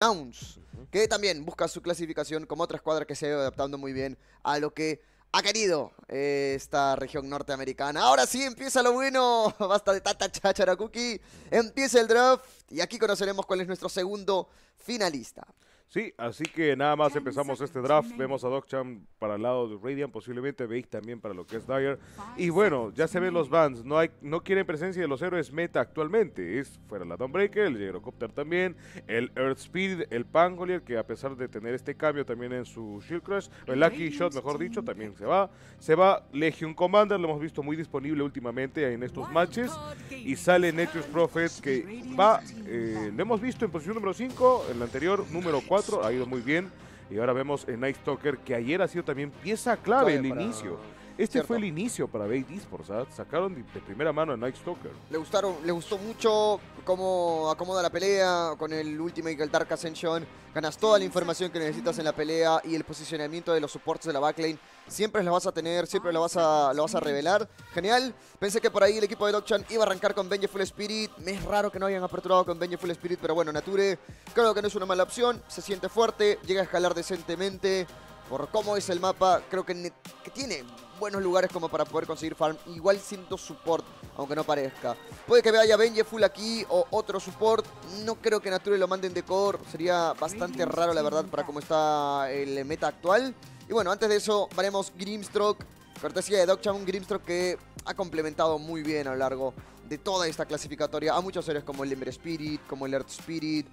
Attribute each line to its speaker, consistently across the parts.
Speaker 1: Nouns, que también busca su clasificación como otra escuadra que se ha ido adaptando muy bien a lo que ha querido eh, esta región norteamericana. Ahora sí, empieza lo bueno. Basta de tata cookie Empieza el draft y aquí conoceremos cuál es nuestro segundo finalista.
Speaker 2: Sí, así que nada más empezamos este draft. Vemos a Doc Chan para el lado de Radiant, posiblemente veis también para lo que es Dyer. Y bueno, ya se ven los bands. No, hay, no quieren presencia de los héroes meta actualmente. Es fuera la Dawnbreaker, el Gyrocopter también, el Earth Speed, el Pangolier, que a pesar de tener este cambio también en su Shield Crush, el Lucky Shot, mejor dicho, también se va. Se va Legion Commander, lo hemos visto muy disponible últimamente en estos matches. Y sale Nature's Prophet, que va, eh, lo hemos visto en posición número 5, en la anterior número 4 ha ido muy bien. Y ahora vemos en Night Stalker que ayer ha sido también pieza clave el inicio. Este fue el inicio para Bait por ¿ah? sacaron de, primera mano a Night Stalker.
Speaker 1: Le gustaron, le gustó mucho cómo acomoda la pelea con el Ultimate el Dark Ascension. Ganas toda la información que necesitas en la pelea y el posicionamiento de los soportes de la backlane. Siempre la vas a tener, siempre lo vas a, vas a revelar. Genial. Pensé que por ahí el equipo de Dokchan iba a arrancar con Full Spirit. Me es raro que no hayan aperturado con Full Spirit, pero bueno, Nature creo que no es una mala opción. Se siente fuerte, llega a escalar decentemente. Por cómo es el mapa, creo que tiene buenos lugares como para poder conseguir farm. Igual siento support, aunque no parezca. Puede que vaya Vengeful full aquí o otro support. No creo que Nature lo manden de core. Sería bastante raro, la verdad, para cómo está el meta actual. Y bueno, antes de eso, veremos Grimstroke. Cortesía de Dogchamp, un Grimstroke que ha complementado muy bien a lo largo de toda esta clasificatoria a muchos héroes como el Ember Spirit, como el Earth Spirit,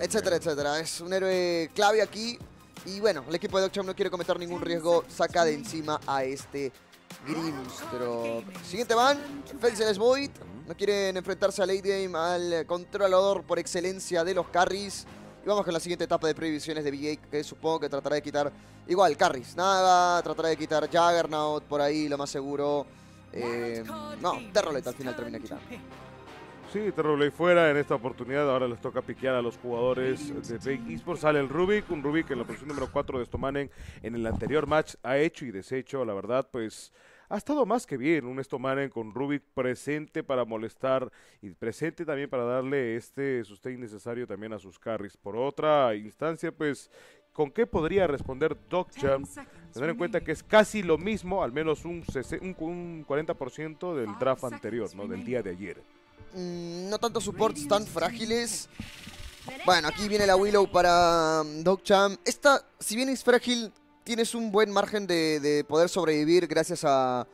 Speaker 1: etcétera, etcétera. Es un héroe clave aquí y bueno, el equipo de Dogchamp no quiere cometer ningún riesgo, saca de encima a este Grimstrop. Siguiente van, Felseles Void. No quieren enfrentarse a late game, al controlador por excelencia de los carries. Y vamos con la siguiente etapa de previsiones de BJ, que supongo que tratará de quitar igual carries. Nada, tratará de quitar Juggernaut por ahí, lo más seguro. Eh, no, Terrolet al final termina quitando.
Speaker 2: Sí, ahí fuera en esta oportunidad. Ahora les toca piquear a los jugadores de Big Por Sale el Rubik, un Rubik en la posición número 4 de Stomanen en el anterior match ha hecho y deshecho. La verdad, pues ha estado más que bien un Stomanen con Rubik presente para molestar y presente también para darle este sustain necesario también a sus carries. Por otra instancia, pues, ¿con qué podría responder Docjam? Tener en cuenta que es casi lo mismo, al menos un, un 40% del draft anterior, ¿no? Del día
Speaker 1: de ayer. Mm, no tantos supports tan frágiles. Bueno, aquí viene la Willow para mm, Dogcham. Esta, si bien es frágil, tienes un buen margen de, poder sobrevivir gracias a,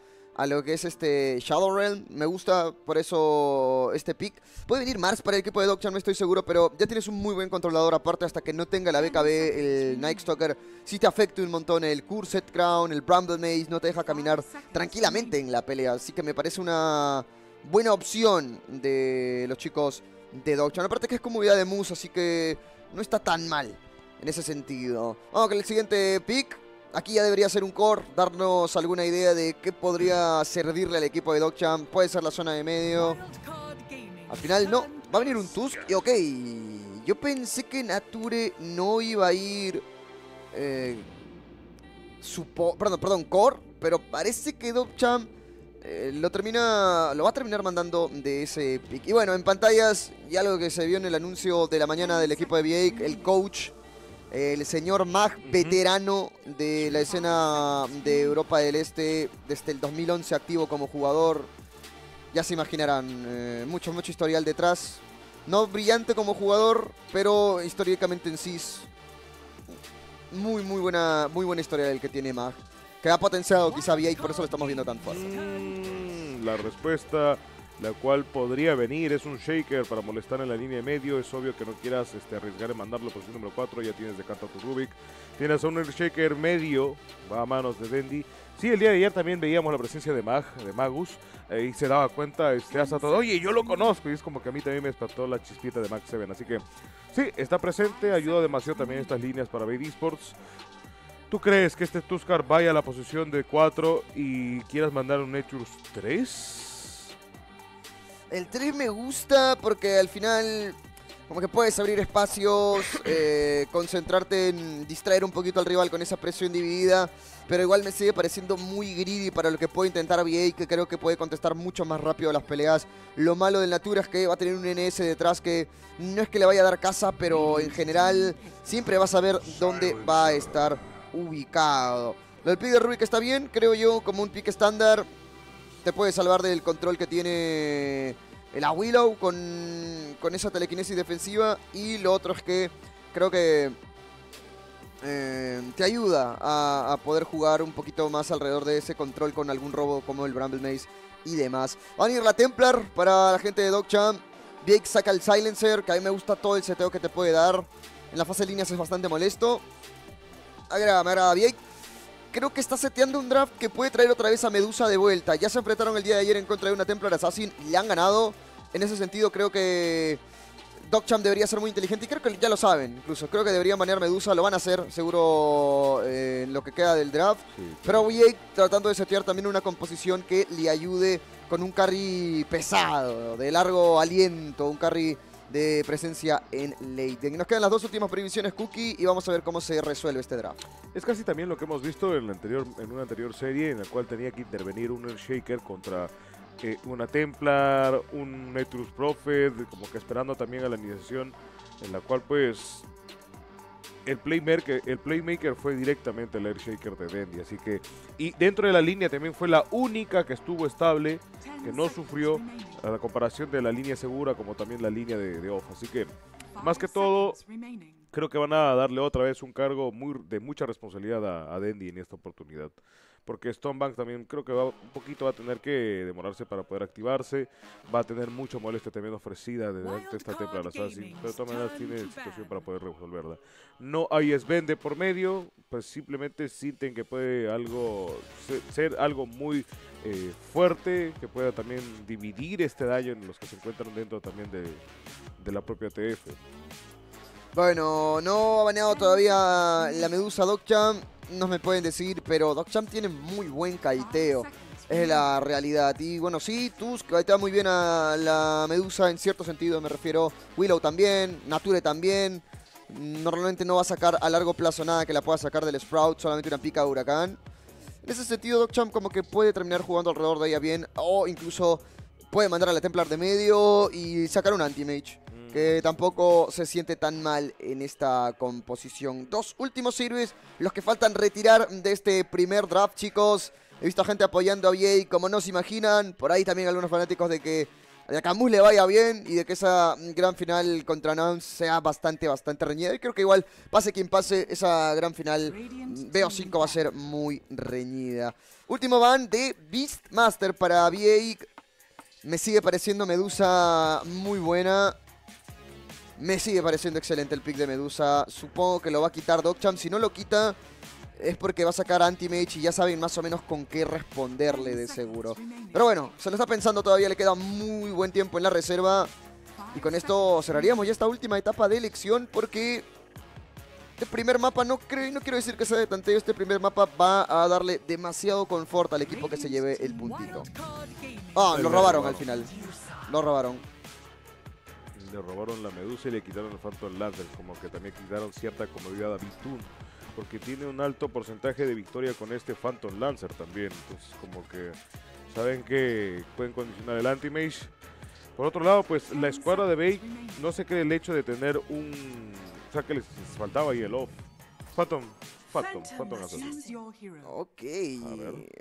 Speaker 1: lo que es este Shadow Realm. Me gusta por eso este pick. Puede venir Mars para el equipo de Dogcham, no estoy seguro, pero ya tienes un muy buen controlador. Aparte, hasta que no tenga la BKB, el Night Stalker si te afecta un montón. El Curset Crown, el Bramble Maze, no te deja caminar tranquilamente en la pelea. Así que me parece una buena opción de los chicos de Dogchamp Aparte que es vida de Moose, así que no está tan mal en ese sentido. Vamos con el siguiente pick. Aquí ya debería ser un core, darnos alguna idea de qué podría servirle al equipo de Dogchamp. Puede ser la zona de medio. Al final no, va a venir un Tusk y ok. Yo pensé que Nature no iba a ir... Eh, perdón, perdón, core, pero parece que Dogchamp eh, lo termina lo va a terminar mandando de ese pick. Y bueno, en pantallas, y algo que se vio en el anuncio de la mañana del equipo de VA, el coach, el señor Mag, veterano de la escena de Europa del Este, desde el 2011 activo como jugador. Ya se imaginarán, eh, mucho, mucho historial detrás. No brillante como jugador, pero históricamente en sí muy, muy buena, muy buena historia el que tiene Mag ha potenciado quizá VA y por eso lo estamos viendo tan fuerte. Mm, la respuesta
Speaker 2: la cual podría venir. Es un shaker para molestar en la línea de medio. Es obvio que no quieras este, arriesgar en mandarlo por sí número 4. Ya tienes de canto tu Rubik. Tienes a un shaker medio. Va a manos de Dendi. Sí, el día de ayer también veíamos la presencia de Mag, de Magus, eh, y se daba cuenta, este, hasta todo, oye, yo lo conozco, y es como que a mí también me despertó la chispita de Mag 7, así que sí, está presente, ayuda demasiado también estas líneas para Baby Sports, ¿Tú crees que este Tuscar vaya a la posición de 4 y quieras mandar un Echus 3?
Speaker 1: El 3 me gusta porque al final como que puedes abrir espacios, eh, concentrarte en distraer un poquito al rival con esa presión dividida, pero igual me sigue pareciendo muy greedy para lo que puede intentar VA, que creo que puede contestar mucho más rápido las peleas. Lo malo del Natura es que va a tener un NS detrás que no es que le vaya a dar caza, pero en general siempre vas a ver dónde va a estar ubicado. El pick de Rubik está bien, creo yo, como un pick estándar. Te puede salvar del control que tiene el Willow con, esa telequinesis defensiva. Y lo otro es que creo que eh, te ayuda a, poder jugar un poquito más alrededor de ese control con algún robo como el Bramble Maze y demás. Van a ir la Templar para la gente de Dog Cham. saca el Silencer, que a mí me gusta todo el seteo que te puede dar. En la fase de líneas es bastante molesto agrada, me agrada. creo que está seteando un draft que puede traer otra vez a Medusa de vuelta. Ya se enfrentaron el día de ayer en contra de una Templar Assassin, le han ganado. En ese sentido creo que Dogchamp debería ser muy inteligente y creo que ya lo saben incluso. Creo que deberían banear Medusa, lo van a hacer seguro eh, en lo que queda del draft. Pero tratando de setear también una composición que le ayude con un carry pesado, de largo aliento, un carry de presencia en Y Nos quedan las dos últimas previsiones, Cookie, y vamos a ver cómo se resuelve este draft.
Speaker 2: Es casi también lo que hemos visto en, la anterior, en una anterior serie en la cual tenía que intervenir un Shaker contra eh, una Templar, un Metrus Prophet, como que esperando también a la iniciación en la cual pues el playmaker, el playmaker fue directamente el air shaker de Dendy, así que y dentro de la línea también fue la única que estuvo estable, que no sufrió a la comparación de la línea segura como también la línea de, de off, así que más que todo creo que van a darle otra vez un cargo muy, de mucha responsabilidad a, a Dendy en esta oportunidad porque Stonebank también creo que va un poquito va a tener que demorarse para poder activarse. Va a tener mucha molestia también ofrecida de esta temporada. de todas maneras tiene situación para poder resolverla. No hay vende por medio, pues simplemente sienten que puede algo ser, algo muy eh, fuerte, que pueda también dividir este
Speaker 1: daño en los que se encuentran dentro también de, la propia TF. Bueno, no ha baneado todavía la Medusa Dokchan no me pueden decir, pero Doc Champ tiene muy buen caiteo. Es la realidad. Y bueno, sí, Tusk caitea muy bien a la Medusa en cierto sentido, me refiero. Willow también, Nature también. Normalmente no va a sacar a largo plazo nada que la pueda sacar del Sprout, solamente una pica de huracán. En ese sentido, Doc Champ como que puede terminar jugando alrededor de ella bien, o incluso puede mandar a la Templar de medio y sacar un anti-mage que mm. tampoco se siente tan mal en esta composición. Dos últimos series, los que faltan retirar de este primer draft, chicos. He visto gente apoyando a VA como no se imaginan. Por ahí también algunos fanáticos de que a Camus le vaya bien y de que esa gran final contra Nance sea bastante, bastante reñida. Y creo que igual, pase quien pase, esa gran final veo 5 va a ser muy reñida. Último van de Beastmaster para VA. Me sigue pareciendo Medusa muy buena. Me sigue pareciendo excelente el pick de Medusa. Supongo que lo va a quitar Dogchamp. Si no lo quita, es porque va a sacar anti-mage y ya saben más o menos con qué responderle de seguro. Pero bueno, se lo está pensando todavía, le queda muy buen tiempo en la reserva. Y con esto cerraríamos ya esta última etapa de elección porque este primer mapa no creo, no quiero decir que sea de tanteo, este primer mapa va a darle demasiado confort al equipo que se lleve el puntito. Ah, lo robaron al final.
Speaker 2: Lo robaron le robaron la medusa y le quitaron el Phantom Lancer, como que también quitaron cierta comodidad a Bistun, porque tiene un alto porcentaje de victoria con este Phantom Lancer también, entonces como que saben que pueden condicionar el Anti-Mage. Por otro lado, pues la escuadra de bay no se cree el hecho de tener un... O sea, que
Speaker 1: les faltaba ahí el off. Phantom, Phantom, Phantom, Phantom Ok,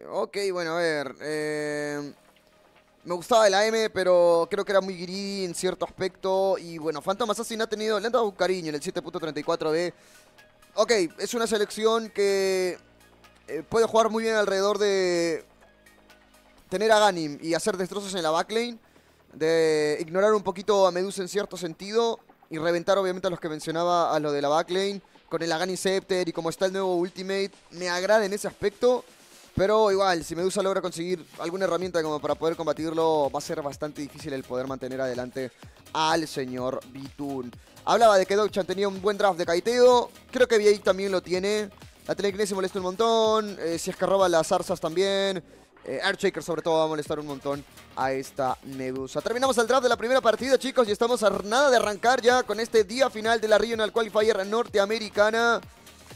Speaker 1: ok, bueno, a ver. Eh... Me gustaba el AM, pero creo que era muy gris en cierto aspecto. Y bueno, Phantom Assassin ha tenido, le dado un cariño en el 7.34B. Ok, es una selección que eh, puede jugar muy bien alrededor de tener a Ganim y hacer destrozos en la backlane. De ignorar un poquito a Medusa en cierto sentido. Y reventar obviamente a los que mencionaba, a lo de la backlane. Con el Agani Scepter y como está el nuevo Ultimate. Me agrada en ese aspecto. Pero igual, si Medusa logra conseguir alguna herramienta como para poder combatirlo, va a ser bastante difícil el poder mantener adelante al señor Bitun. Hablaba de que Chan tenía un buen draft de Kaiteo. Creo que Vieic también lo tiene. La se molesta un montón. se eh, si es que roba las zarzas también. Eh, Airshaker sobre todo va a molestar un montón a esta Medusa. Terminamos el draft de la primera partida, chicos, y estamos a nada de arrancar ya con este día final de la Regional Qualifier norteamericana.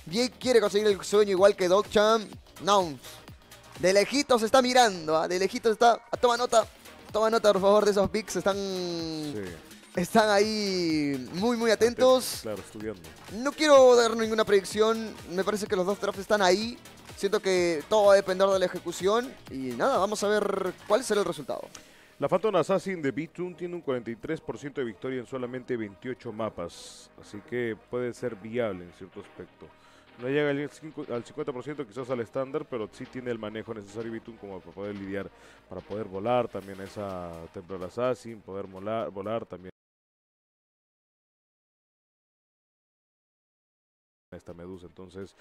Speaker 1: Jake quiere conseguir el sueño igual que Dogchamp. No, de se está mirando, ah, de de se está... Ah, toma nota, toma nota por favor de esos picks, están... Están ahí muy, muy atentos. Claro, estudiando. No quiero dar ninguna predicción. Me parece que los dos drafts están ahí. Siento que todo va a depender de la ejecución. Y nada, vamos a ver cuál será el resultado. La Phantom Assassin de
Speaker 2: Bitun tiene un 43% de victoria en solamente 28 mapas. Así que puede ser viable en cierto aspecto. No llega al 50%, quizás al estándar, pero sí tiene el manejo necesario Bitum como para poder lidiar, para poder volar también esa Templar sin poder volar, volar también esta medusa. Entonces,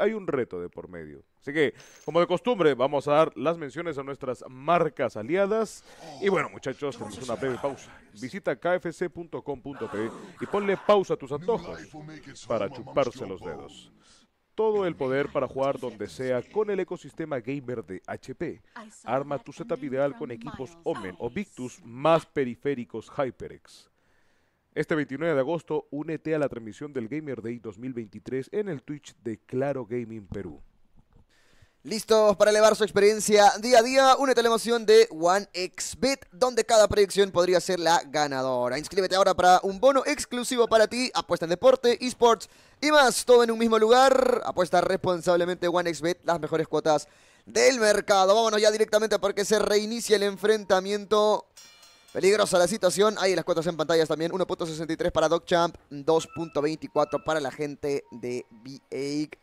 Speaker 2: hay un reto de por medio. Así que, como de costumbre, vamos a dar las menciones a nuestras marcas aliadas. Y bueno, muchachos, tenemos una breve pausa. Visita kfc.com.pe y ponle pausa a tus antojos para chuparse los dedos todo el poder para jugar donde sea con el ecosistema gamer de HP. Arma tu setup ideal con equipos Omen o Victus más periféricos HyperX. Este 29 de agosto, únete a la transmisión del Gamer Day 2023 en el Twitch de Claro Gaming Perú.
Speaker 1: Listos para elevar su experiencia día a día, únete a la emoción de OneXBet, donde cada predicción podría ser la ganadora. Inscríbete ahora para un bono exclusivo para ti, apuesta en deporte, esports y más, todo en un mismo lugar. Apuesta responsablemente OneXBet, las mejores cuotas del mercado. Vámonos ya directamente porque se reinicia el enfrentamiento. Peligrosa la situación, ahí las cuotas en pantallas también, 1.63 para Champ 2.24 para la gente de BA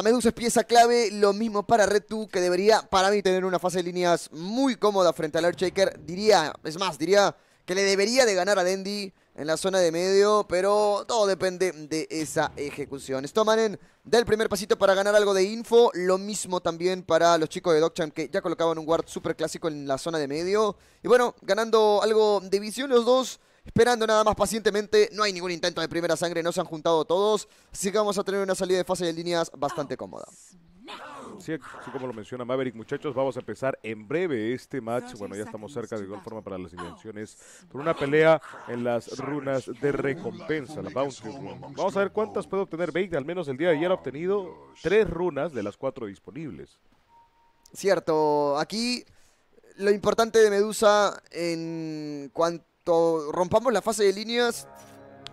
Speaker 1: medusa es pieza clave, lo mismo para R2, que debería, para mí, tener una fase de líneas muy cómoda frente al Shaker. Diría, es más, diría que le debería de ganar a Dendy en la zona de medio, pero todo depende de esa ejecución. Stomanen da el primer pasito para ganar algo de info, lo mismo también para los chicos de Dokchan, que ya colocaban un guard super clásico en la zona de medio. Y bueno, ganando algo de visión los dos Esperando nada más pacientemente, no hay ningún intento de primera sangre, no se han juntado todos, así que vamos a tener una salida de fase de líneas bastante cómoda.
Speaker 2: Sí, como lo menciona Maverick, muchachos, vamos a empezar en breve este match. Bueno, ya estamos cerca de igual forma para las invenciones Por una pelea en las runas de recompensa, la Bounty Vamos a ver cuántas puede obtener 20 Al menos el día de ayer ha obtenido tres runas de las cuatro disponibles.
Speaker 1: Cierto, aquí lo importante de Medusa en cuanto rompamos la fase de líneas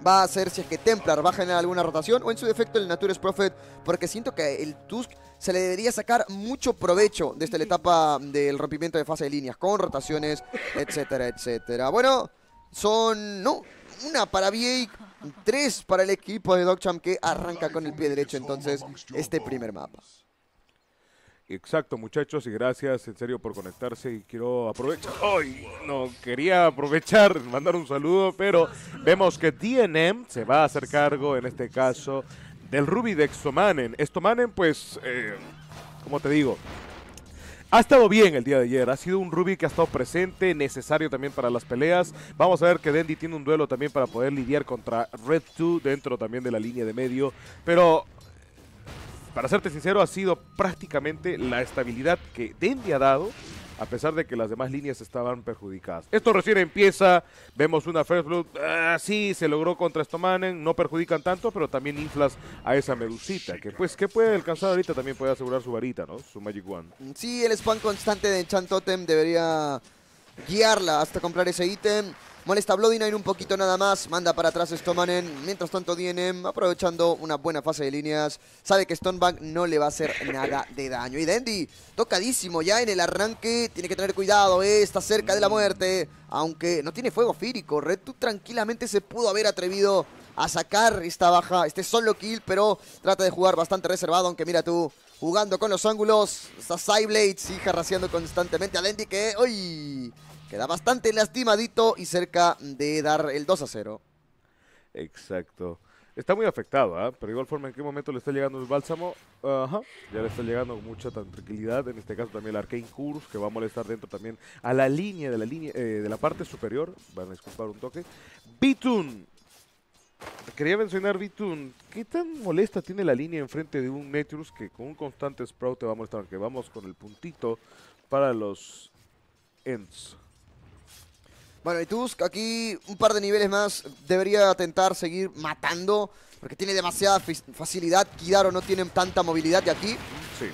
Speaker 1: va a ser si es que Templar baja en alguna rotación o en su defecto el Natures Prophet, porque siento que el Tusk se le debería sacar mucho provecho de esta etapa del rompimiento de fase de líneas, con rotaciones, etcétera, etcétera. Bueno, son, no, una para Viey, tres para el equipo de Dogcham que arranca con el pie derecho entonces este primer mapa.
Speaker 2: Exacto, muchachos, y gracias en serio por conectarse. Y quiero aprovechar. Hoy no quería aprovechar, mandar un saludo, pero vemos que DNM se va a hacer cargo en este caso del Ruby de Extomanen. Estomanen pues, eh, como te digo, ha estado bien el día de ayer, ha sido un Ruby que ha estado presente, necesario también para las peleas. Vamos a ver que Dendy tiene un duelo también para poder lidiar contra Red 2 dentro también de la línea de medio. Pero para serte sincero, ha sido prácticamente la estabilidad que Dendi ha dado, a pesar de que las demás líneas estaban perjudicadas. Esto recién empieza, vemos una First Blood, ah, sí, se logró contra Stomanen, no perjudican tanto, pero también inflas a esa medusita, que pues, que puede alcanzar ahorita? También puede asegurar su varita, ¿no? Su Magic One.
Speaker 1: Mm, sí, el spam constante de Enchant Totem debería guiarla hasta comprar ese ítem. Molesta en un poquito nada más. Manda para atrás Stomanen. Mientras tanto, Dienem aprovechando una buena fase de líneas. Sabe que Stonebank no le va a hacer nada de daño. Y Dendi, tocadísimo ya en el arranque. Tiene que tener cuidado. Eh, está cerca de la muerte. Aunque no tiene fuego fírico. Tú tranquilamente se pudo haber atrevido a sacar esta baja, este solo kill, pero trata de jugar bastante reservado, aunque mira tú, jugando con los ángulos, está Cyblade, sigue constantemente a Dendi que, uy, Queda bastante lastimadito y cerca de dar el 2 a 0.
Speaker 2: Exacto. Está muy afectado, ¿ah? pero igual forma en qué momento le está llegando el bálsamo, Ajá. ya le está llegando con mucha tranquilidad, en este caso también el Arcane Curse, que va a molestar dentro también a la línea de la línea eh, de la parte superior, van a disculpar un toque. Bitun, quería mencionar Bitun, ¿qué tan molesta tiene la línea enfrente de un Metrus que con un constante Sprout te va a molestar?
Speaker 1: Que vamos con el puntito para los Ends. Bueno, y Tusk aquí un par de niveles más debería intentar seguir matando porque tiene demasiada facilidad. Kidaro no tiene tanta movilidad y aquí.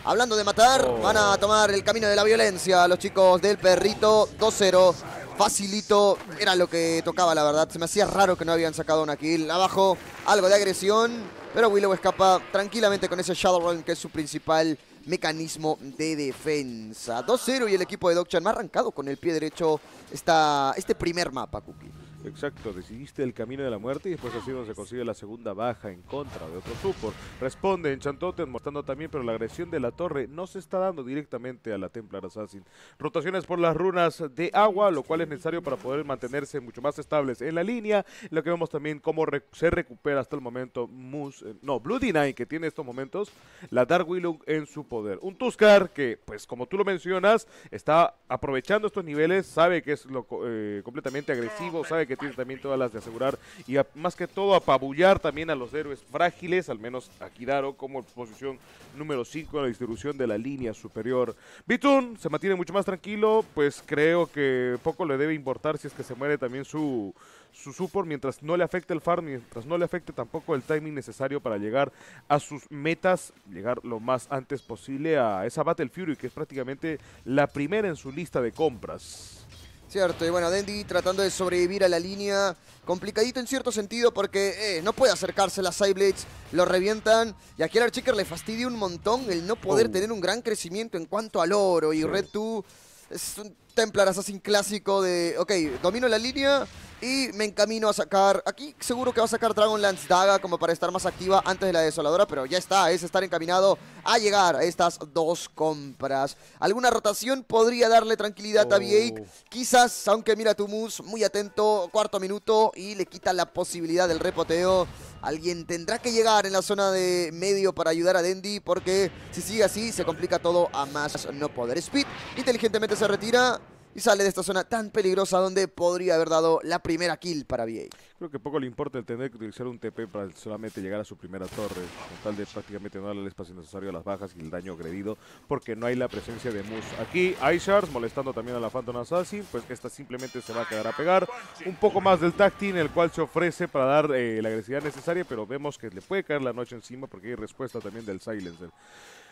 Speaker 1: Hablando de matar, oh. van a tomar el camino de la violencia los chicos del perrito 2-0. Facilito, era lo que tocaba la verdad. Se me hacía raro que no habían sacado una kill. Abajo, algo de agresión, pero Willow escapa tranquilamente con ese Shadow que es su principal mecanismo de defensa. 2-0 y el equipo de Dokchan Ha arrancado con el pie derecho está este primer mapa, Cookie. Exacto, decidiste el camino de la muerte y después así donde se
Speaker 2: consigue la segunda baja en contra de otro supor. Responde en enchantote, mostrando también, pero la agresión de la torre no se está dando directamente a la Templar Assassin. Rotaciones por las runas de agua, lo cual es necesario para poder mantenerse mucho más estables en la línea. Lo que vemos también cómo se recupera hasta el momento eh, no, Blue Deny que tiene estos momentos, la Dark Willow en su poder. Un Tuscar que, pues como tú lo mencionas, está aprovechando estos niveles, sabe que es lo, eh, completamente agresivo, sabe que tiene también todas las de asegurar y más que todo apabullar también a los héroes frágiles, al menos a Kiraro como posición número 5 en la distribución de la línea superior. Bitun se mantiene mucho más tranquilo, pues creo que poco le debe importar si es que se muere también su, su support mientras no le afecte el farm, mientras no le afecte tampoco el timing necesario para llegar a sus metas, llegar lo más antes posible a esa Battle Fury que es prácticamente la primera en su lista de compras.
Speaker 1: Cierto, y bueno, Dendi tratando de sobrevivir a la línea. Complicadito en cierto sentido porque eh, no puede acercarse las Sideblades, lo revientan. Y aquí al Archiker le fastidia un montón el no poder oh. tener un gran crecimiento en cuanto al oro. Y Red 2 es un Templar Assassin clásico de, ok, domino la línea y me encamino a sacar, aquí seguro que va a sacar Dragonlance Daga como para estar más activa antes de la desoladora, pero ya está, es estar encaminado a llegar a estas dos compras. Alguna rotación podría darle tranquilidad a 8 quizás, aunque mira Tumus, muy atento, cuarto minuto y le quita la posibilidad del repoteo Alguien tendrá que llegar en la zona de medio para ayudar a Dendi porque si sigue así se complica todo a más no poder. Speed inteligentemente se retira y sale de esta zona tan peligrosa donde podría haber dado la primera kill para VA.
Speaker 2: Creo que poco le importa el tener que utilizar un TP para solamente llegar a su primera torre, con tal de prácticamente no darle el espacio necesario a las bajas y el daño agredido, porque no hay la presencia de Moose. Aquí Aishars molestando también a la Phantom Assassin, pues que esta simplemente se va a quedar a pegar. Un poco más del tactin, el cual se ofrece para dar eh, la agresividad necesaria, pero vemos que le puede caer la noche encima porque hay respuesta también del Silencer.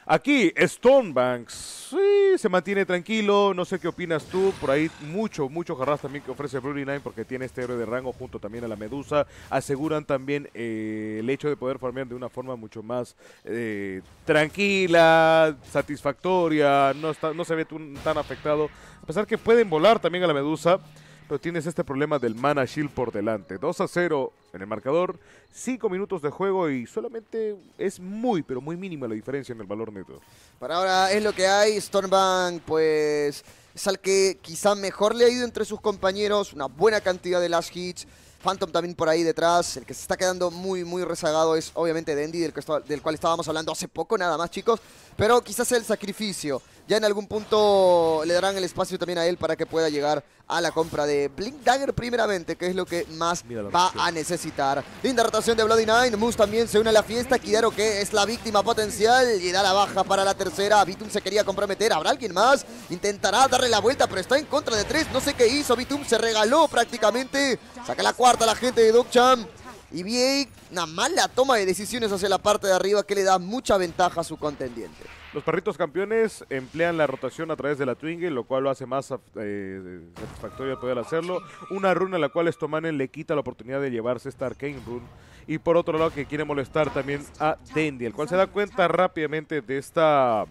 Speaker 2: Aquí, Stonebanks, sí, se mantiene tranquilo, no sé qué opinas tú, por ahí mucho, mucho jarras también que ofrece Fruity Nine porque tiene este héroe de rango junto también a la Medusa, aseguran también eh, el hecho de poder farmear de una forma mucho más eh, tranquila, satisfactoria, no, no se ve tan afectado, a pesar que pueden volar también a la Medusa, pero tienes este problema del mana shield por delante. 2 a 0 en el marcador, 5 minutos de
Speaker 1: juego y solamente es muy, pero muy mínima la diferencia en el valor neto. Para ahora es lo que hay. Stormbank, pues, es al que quizá mejor le ha ido entre sus compañeros. Una buena cantidad de last hits. Phantom también por ahí detrás. El que se está quedando muy, muy rezagado es obviamente Dendi, del, del cual estábamos hablando hace poco, nada más, chicos. Pero quizás el sacrificio ya en algún punto le darán el espacio también a él para que pueda llegar a la compra de Blink Dagger primeramente, que es lo que más va a necesitar. Linda rotación de Bloody Nine, Moose también se une a la fiesta, Kidaro que es la víctima potencial y da la baja para la tercera. Bitum se quería comprometer, ¿habrá alguien más? Intentará darle la vuelta, pero está en contra de tres, no sé qué hizo, Bitum se regaló prácticamente. Saca la cuarta la gente de Dokcham. Y nada una mala toma de decisiones hacia la parte de arriba que le da mucha ventaja a su contendiente. Los perritos campeones
Speaker 2: emplean la rotación a través de la twinge, lo cual lo hace más eh, satisfactorio poder hacerlo. Una runa a la cual Stomanen le quita la oportunidad de llevarse esta Arcane Rune. Y por otro lado que quiere molestar también a Dendi, el cual se da cuenta rápidamente de esta,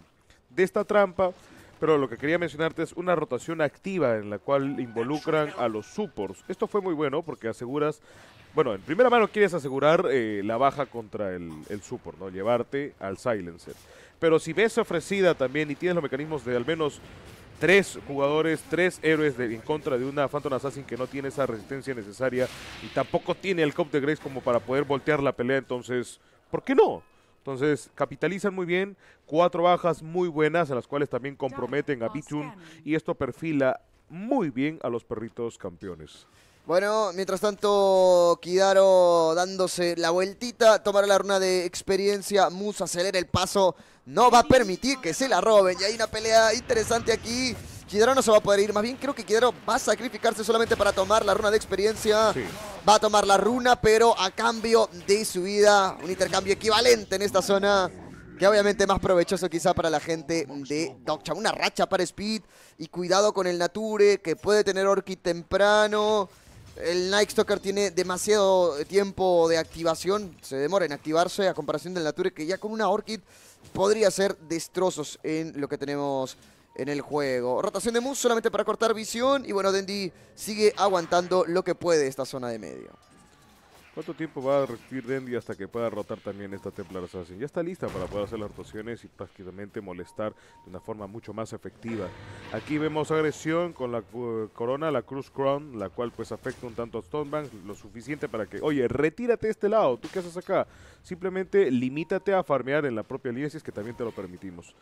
Speaker 2: de esta trampa. Pero lo que quería mencionarte es una rotación activa en la cual involucran a los supports. Esto fue muy bueno porque aseguras bueno, en primera mano quieres asegurar eh, la baja contra el, el support, ¿no? Llevarte al silencer. Pero si ves ofrecida también y tienes los mecanismos de al menos tres jugadores, tres héroes de, en contra de una Phantom Assassin que no tiene esa resistencia necesaria y tampoco tiene el Cop de Grace como para poder voltear la pelea, entonces, ¿por qué no? Entonces, capitalizan muy bien, cuatro bajas muy buenas, a las cuales también comprometen a Bichun y esto perfila muy bien a los perritos campeones.
Speaker 1: Bueno, mientras tanto, Kidaro dándose la vueltita, tomará la runa de experiencia, Musa acelera el paso, no va a permitir que se la roben. Y hay una pelea interesante aquí. Kidaro no se va a poder ir, más bien creo que Kidaro va a sacrificarse solamente para tomar la runa de experiencia. Va a tomar la runa, pero a cambio de su vida, un intercambio equivalente en esta zona. Que obviamente más provechoso quizá para la gente de Dokcha. Una racha para Speed. Y cuidado con el Nature, que puede tener ORKi temprano el Night Stalker tiene demasiado tiempo de activación, se demora en activarse a comparación del Nature, que ya con una Orchid podría ser destrozos en lo que tenemos en el juego. Rotación de Mus solamente para cortar visión y bueno, Dendi sigue aguantando lo que puede esta zona de medio. ¿Cuánto tiempo va a resistir Dendy hasta que
Speaker 2: pueda rotar también esta Templar Assassin? Ya está lista para poder hacer las rotaciones y prácticamente molestar de una forma mucho más efectiva. Aquí vemos agresión con la eh, corona, la Cruz Crown, la cual pues afecta un tanto a Stonebanks lo suficiente para que, oye, retírate de este lado, ¿tú qué haces acá? Simplemente limítate a farmear en la propia línea si es que también te lo permitimos.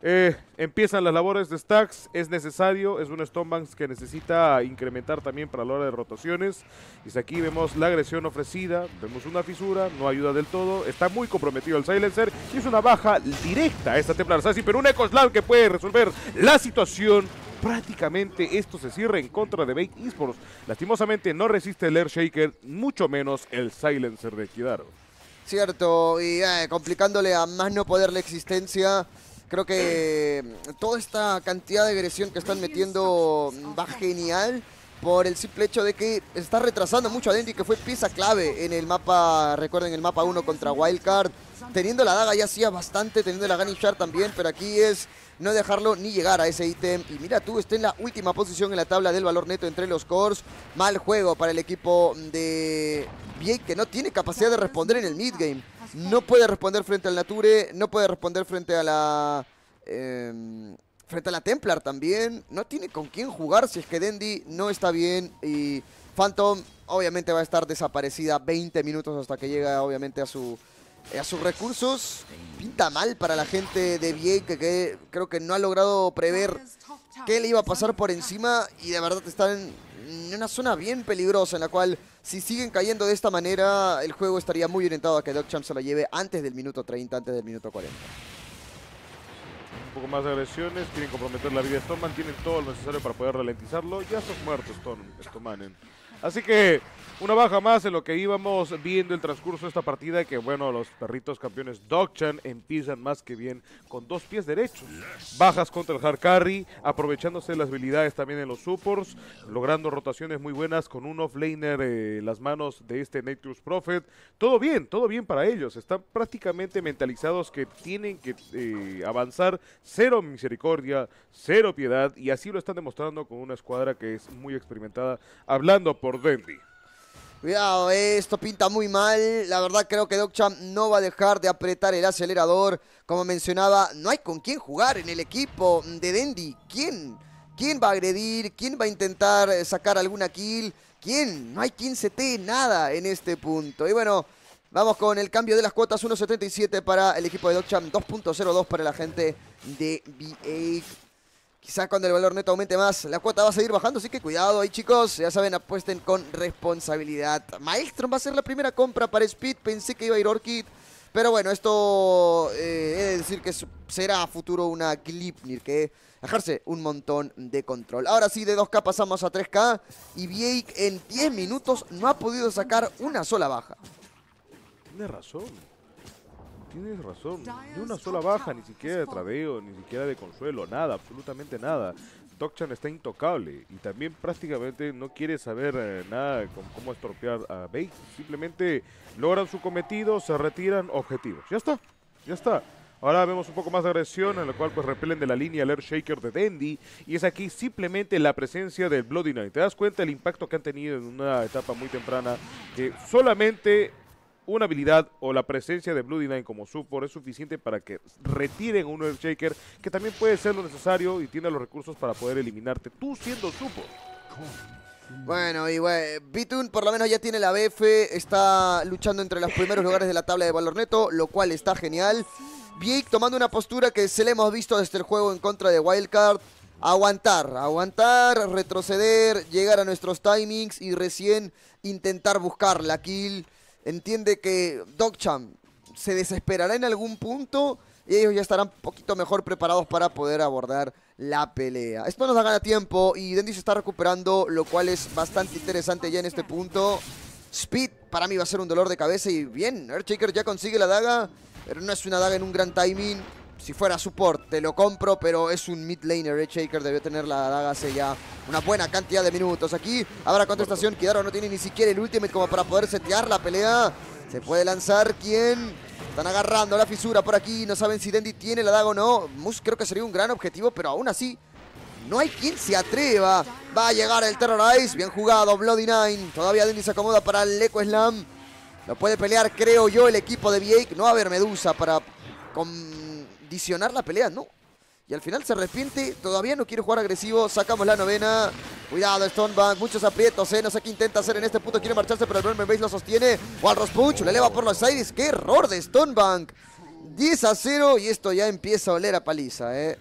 Speaker 2: Eh, empiezan las labores de stacks, es necesario, es un Stonebanks que necesita incrementar también para la hora de rotaciones. Y aquí vemos la agresión ofrecida vemos una fisura, no ayuda del todo, está muy comprometido el Silencer y es una baja directa a esta Templar Assassin, pero un slam que puede resolver la situación prácticamente esto se cierra en contra de Bait Esports. Lastimosamente no resiste el Air Shaker, mucho menos el Silencer de Kidaro.
Speaker 1: Cierto, y eh, complicándole a más no poder la existencia. Creo que mm, toda esta cantidad de agresión que están metiendo mm, va genial por el simple hecho de que está retrasando mucho a Dendi, que fue pieza clave en el mapa, recuerden, el mapa 1 contra Wildcard. Teniendo la daga ya hacía bastante, teniendo la Ganishar también, pero aquí es no dejarlo ni llegar a ese ítem. Y mira tú, está en la última posición en la tabla del valor neto entre los cores. Mal juego para el equipo de Viek, que no tiene capacidad de responder en el midgame. No puede responder frente al Nature, no puede responder frente a la... Em, frente la Templar también. No tiene con quién jugar si es que Dendi no está bien y Phantom obviamente va a estar desaparecida 20 minutos hasta que llega obviamente a su a sus recursos. Pinta mal para la gente de VA que, creo que no ha logrado prever qué le iba a pasar por encima y de verdad están en una zona bien peligrosa en la cual si siguen cayendo de esta manera el juego estaría muy orientado a que Doc Champ se la lleve antes del minuto 30, antes del minuto 40
Speaker 2: poco más de agresiones, quieren comprometer la vida de Stoneman, tienen todo lo necesario para poder ralentizarlo. Ya son muerto, Stone, Stoneman. ¿eh? Así que una baja más en lo que íbamos viendo el transcurso de esta partida, que bueno, los perritos campeones Dogchan empiezan más que bien con dos pies derechos. Bajas contra el hard carry, aprovechándose las habilidades también en los supports, logrando rotaciones muy buenas con un offlaner en eh, las manos de este Natus Prophet. Todo bien, todo bien para ellos. Están prácticamente mentalizados que tienen que eh, avanzar cero misericordia, cero piedad, y así lo están demostrando con una escuadra que es muy experimentada, hablando por Dendi.
Speaker 1: Cuidado, esto pinta muy mal. La verdad creo que Dokcham no va a dejar de apretar el acelerador. Como mencionaba, no hay con quién jugar en el equipo de Dendi. ¿Quién? ¿Quién va a agredir? ¿Quién va a intentar sacar alguna kill? ¿Quién? No hay 15T, nada en este punto. Y bueno, vamos con el cambio de las cuotas. 1.77 para el equipo de Dokcham, 2.02 para la gente de V8. Quizás cuando el valor neto aumente más, la cuota va a seguir bajando, así que cuidado ahí chicos, ya saben, apuesten con responsabilidad. maestro va a ser la primera compra para Speed, pensé que iba a ir Orchid, pero bueno, esto eh, he de decir que será a futuro una Glipnir que dejarse un montón de control. Ahora sí, de 2K pasamos a 3K y Vieik en 10 minutos no ha podido sacar una sola baja.
Speaker 2: Tiene razón tienes razón. Ni una sola baja, ni siquiera de tradeo, ni siquiera de consuelo, nada, absolutamente nada. Tokchan está intocable y también prácticamente no quiere saber eh, nada con cómo estorpear a Bates. Simplemente logran su cometido, se retiran, objetivos. Ya está, ya está. Ahora vemos un poco más de agresión, en la cual pues repelen de la línea el Air Shaker de Dendi. Y es aquí simplemente la presencia del Bloody Knight. Te das cuenta el impacto que han tenido en una etapa muy temprana, que solamente una habilidad o la presencia de Bloody nine como support es suficiente para que retiren un Earth Shaker, que también puede ser lo necesario y tiene los recursos para poder eliminarte tú siendo support.
Speaker 1: Bueno, y bueno, Bitun por lo menos ya tiene la BF, está luchando entre los primeros lugares de la tabla de valor neto, lo cual está genial. Vic tomando una postura que se le hemos visto desde el juego en contra de Wildcard. Aguantar, aguantar, retroceder, llegar a nuestros timings y recién intentar buscar la kill entiende que Dogchamp se desesperará en algún punto y ellos ya estarán un poquito mejor preparados para poder abordar la pelea. Esto nos da gana tiempo y Dendy se está recuperando, lo cual es bastante interesante ya en este punto. Speed para mí va a ser un dolor de cabeza y bien, Earthshaker ya consigue la daga, pero no es una daga en un gran timing. Si fuera support, te lo compro, pero es un mid laner. Eh, Shaker debió tener la daga hace ya una buena cantidad de minutos. Aquí habrá contestación. Kidaro no tiene ni siquiera el ultimate como para poder setear la pelea. Se puede lanzar ¿Quién? Están agarrando la fisura por aquí. No saben si Dendi tiene la daga o no. Mus creo que sería un gran objetivo, pero aún así... No hay quien se atreva. Va a llegar el Terrorize. Bien jugado, Bloody Nine. Todavía Dendi se acomoda para el Eco Slam. Lo puede pelear, creo yo, el equipo de Viake. No va a haber Medusa para ¿Visionar la pelea, no. Y al final se arrepiente, todavía no quiere jugar agresivo, sacamos la novena. Cuidado Stonebank, muchos aprietos, ¿eh? no sé qué intenta hacer en este punto, quiere marcharse, pero el Bremen Base lo sostiene. Walrus Punch, le eleva por los aires qué error de Stonebank. 10 a 0 y esto ya empieza a oler a paliza, ¿eh?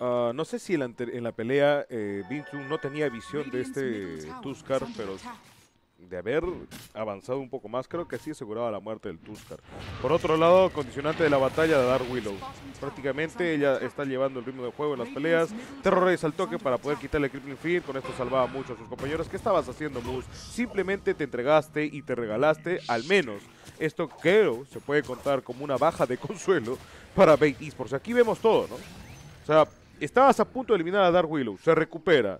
Speaker 2: Ah, no sé si en la, pelea eh, no tenía visión de este Tuscar, pero de haber avanzado un poco más, creo que sí aseguraba la muerte del Tuscar. Por otro lado, condicionante de la batalla de Dark Willow. Prácticamente ella está llevando el ritmo de juego en las peleas. Terrorize al toque para poder quitarle Crippling Fear. Con esto salvaba mucho a sus compañeros. ¿Qué estabas haciendo, Moose? Simplemente te entregaste y te regalaste al menos. Esto creo se puede contar como una baja de consuelo para por si Aquí vemos todo, ¿no? O sea, estabas a punto de eliminar a Dark Willow. Se recupera.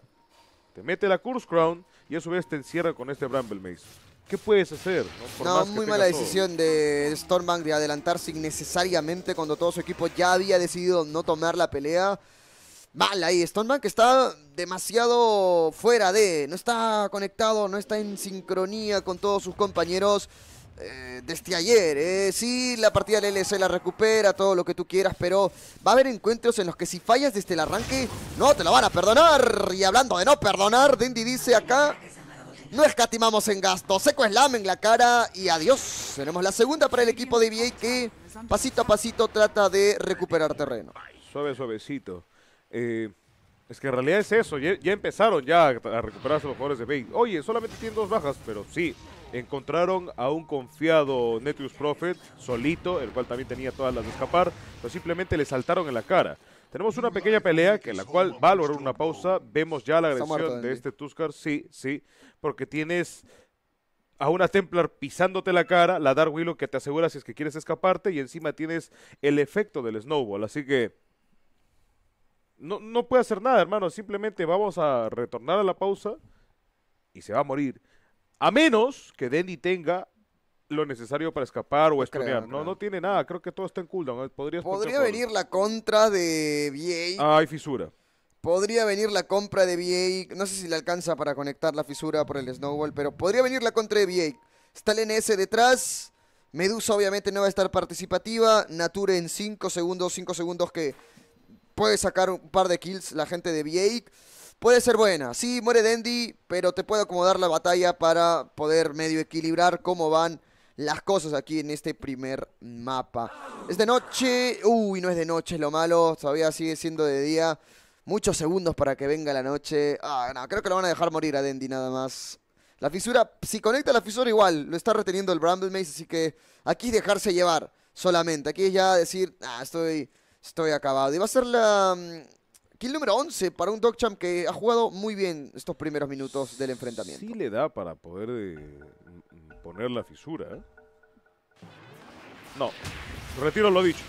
Speaker 2: Te mete la Curse Crown y a su vez te encierra con este Bramble Maze. ¿Qué puedes hacer? No, muy mala decisión
Speaker 1: de Stormbank de adelantarse innecesariamente cuando todo su equipo ya había decidido no tomar la pelea. Mal ahí, Stormbank está demasiado fuera de, no está conectado, no está en sincronía con todos sus compañeros. Eh, desde ayer. Eh. Sí, la partida del se la recupera, todo lo que tú quieras, pero va a haber encuentros en los que si fallas desde el arranque, no te lo van a perdonar. Y hablando de no perdonar, Dendi dice acá... No escatimamos en gasto. Seco slam en la cara y adiós. Tenemos la segunda para el equipo de VA que pasito a pasito trata de recuperar terreno.
Speaker 2: Suave, suavecito. Eh, es que en realidad es eso. Ya, empezaron ya a recuperarse los jugadores de BA. Oye, solamente tienen dos bajas, pero sí, Encontraron a un confiado Netius Prophet solito, el cual también tenía todas las de escapar, pero simplemente le saltaron en la cara. Tenemos una pequeña pelea que en la cual va a lograr una pausa. Vemos ya la agresión de este Tuscar, sí, sí, porque tienes a una Templar pisándote la cara, la Dark Willow que te asegura si es que quieres escaparte y encima tienes el efecto del Snowball, así que no, no puede hacer nada, hermano, simplemente vamos a retornar a la pausa y se va a morir. A menos que Dendi tenga lo necesario para escapar o no no, no tiene nada. Creo que todo está en cooldown. Eh, podría, venir la
Speaker 1: contra de VA. Ah, hay fisura. Podría venir la compra de VA. No sé si le alcanza para conectar la fisura por el snowball, pero podría venir la contra de VA. Está el NS detrás. Medusa obviamente no va a estar participativa. Nature en 5 segundos, 5 segundos que puede sacar un par de kills la gente de VA puede ser buena. Sí, muere Dendi, pero te puede acomodar la batalla para poder medio equilibrar cómo van las cosas aquí en este primer mapa. Es de noche. Uy, no es de noche, es lo malo. Todavía sigue siendo de día. Muchos segundos para que venga la noche. Ah, no, creo que lo van a dejar morir a Dendi nada más. La fisura, si conecta la fisura igual, lo está reteniendo el Bramble Maze, así que aquí es dejarse llevar solamente. Aquí es ya decir, ah, estoy, estoy acabado. Y va a ser la, mm, Kill número 11 para un Champ que ha jugado muy bien estos primeros minutos del enfrentamiento. Sí le da para poder eh, poner la fisura. ¿eh?
Speaker 2: No, retiro lo dicho.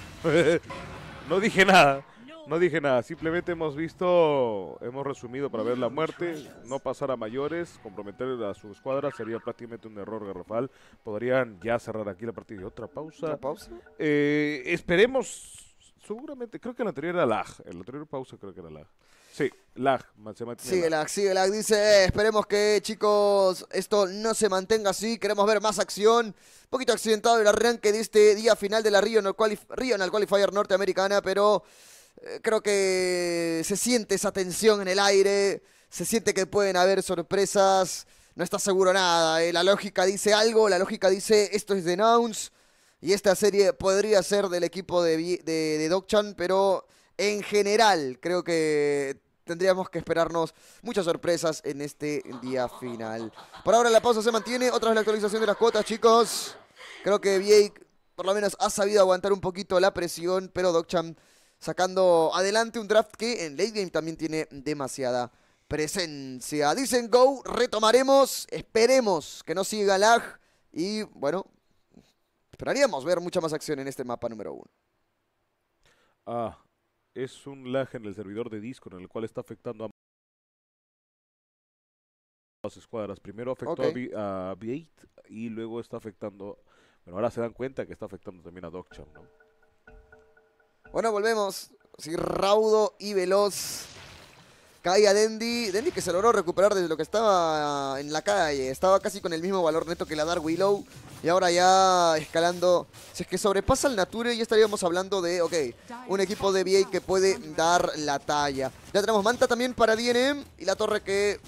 Speaker 2: no dije nada. No dije nada, simplemente hemos visto, hemos resumido para ver la muerte, no pasar a mayores, comprometer a su escuadra sería prácticamente un error garrafal. Podrían ya cerrar aquí la partida. ¿Otra pausa? ¿Otra pausa? Eh, esperemos seguramente, creo que el anterior era lag, el anterior pausa creo que era lag. Sí, lag, se Sigue
Speaker 1: lag, sigue lag, dice, eh, esperemos que chicos, esto no se mantenga así, queremos ver más acción. Un poquito accidentado el arranque de este día final de la Regional, en el Qualifier norteamericana, pero eh, creo que se siente esa tensión en el aire, se siente que pueden haber sorpresas, no está seguro nada. Eh. La lógica dice algo, la lógica dice esto es de Nouns y esta serie podría ser del equipo de, de, pero en general creo que tendríamos que esperarnos muchas sorpresas en este día final. Por ahora la pausa se mantiene. Otra vez la actualización de las cuotas, chicos. Creo que Vieic por lo menos ha sabido aguantar un poquito la presión, pero Dokchan sacando adelante un draft que en late game también tiene demasiada presencia. Dicen go, retomaremos, esperemos que no siga lag y bueno, Esperaríamos ver mucha más acción en este mapa número uno.
Speaker 2: Ah, es un lag en el servidor de disco en el cual está afectando a las escuadras. Primero afectó a, V8 y luego está afectando... Bueno, ahora se dan cuenta que está afectando también a Dogchown, ¿no?
Speaker 1: Bueno, volvemos. Sí, raudo y veloz. Cae a Dendi. Dendi que se logró recuperar desde lo que estaba en la calle. Estaba casi con el mismo valor neto que la Dark Willow. Y ahora ya escalando. Si es que sobrepasa el Nature, ya estaríamos hablando de, ok, un equipo de BA que puede dar la talla. Ya tenemos Manta también para DNM. Y la torre que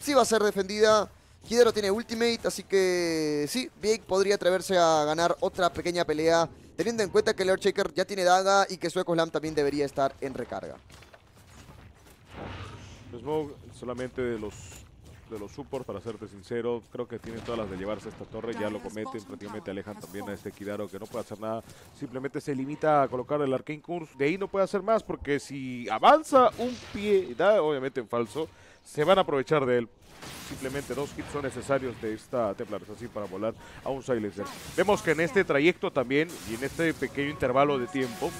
Speaker 1: sí va a ser defendida. Kidero tiene ultimate, así que sí, Big podría atreverse a ganar otra pequeña pelea, teniendo en cuenta que Lord Shaker ya tiene daga y que Sueco Slam también debería estar en recarga.
Speaker 2: No solamente de los de los supports, para serte sincero, creo que tienen todas las de llevarse esta torre, ya lo cometen, prácticamente alejan también a este Kidaro que no puede hacer nada, simplemente se limita a colocar el Arcane Curse, de ahí no puede hacer más porque si avanza un pie, da obviamente en falso, se van a aprovechar de él. Simplemente dos hits son necesarios de esta Templar así para volar a un Silencer. Vemos que en este trayecto también y en este pequeño intervalo de tiempo,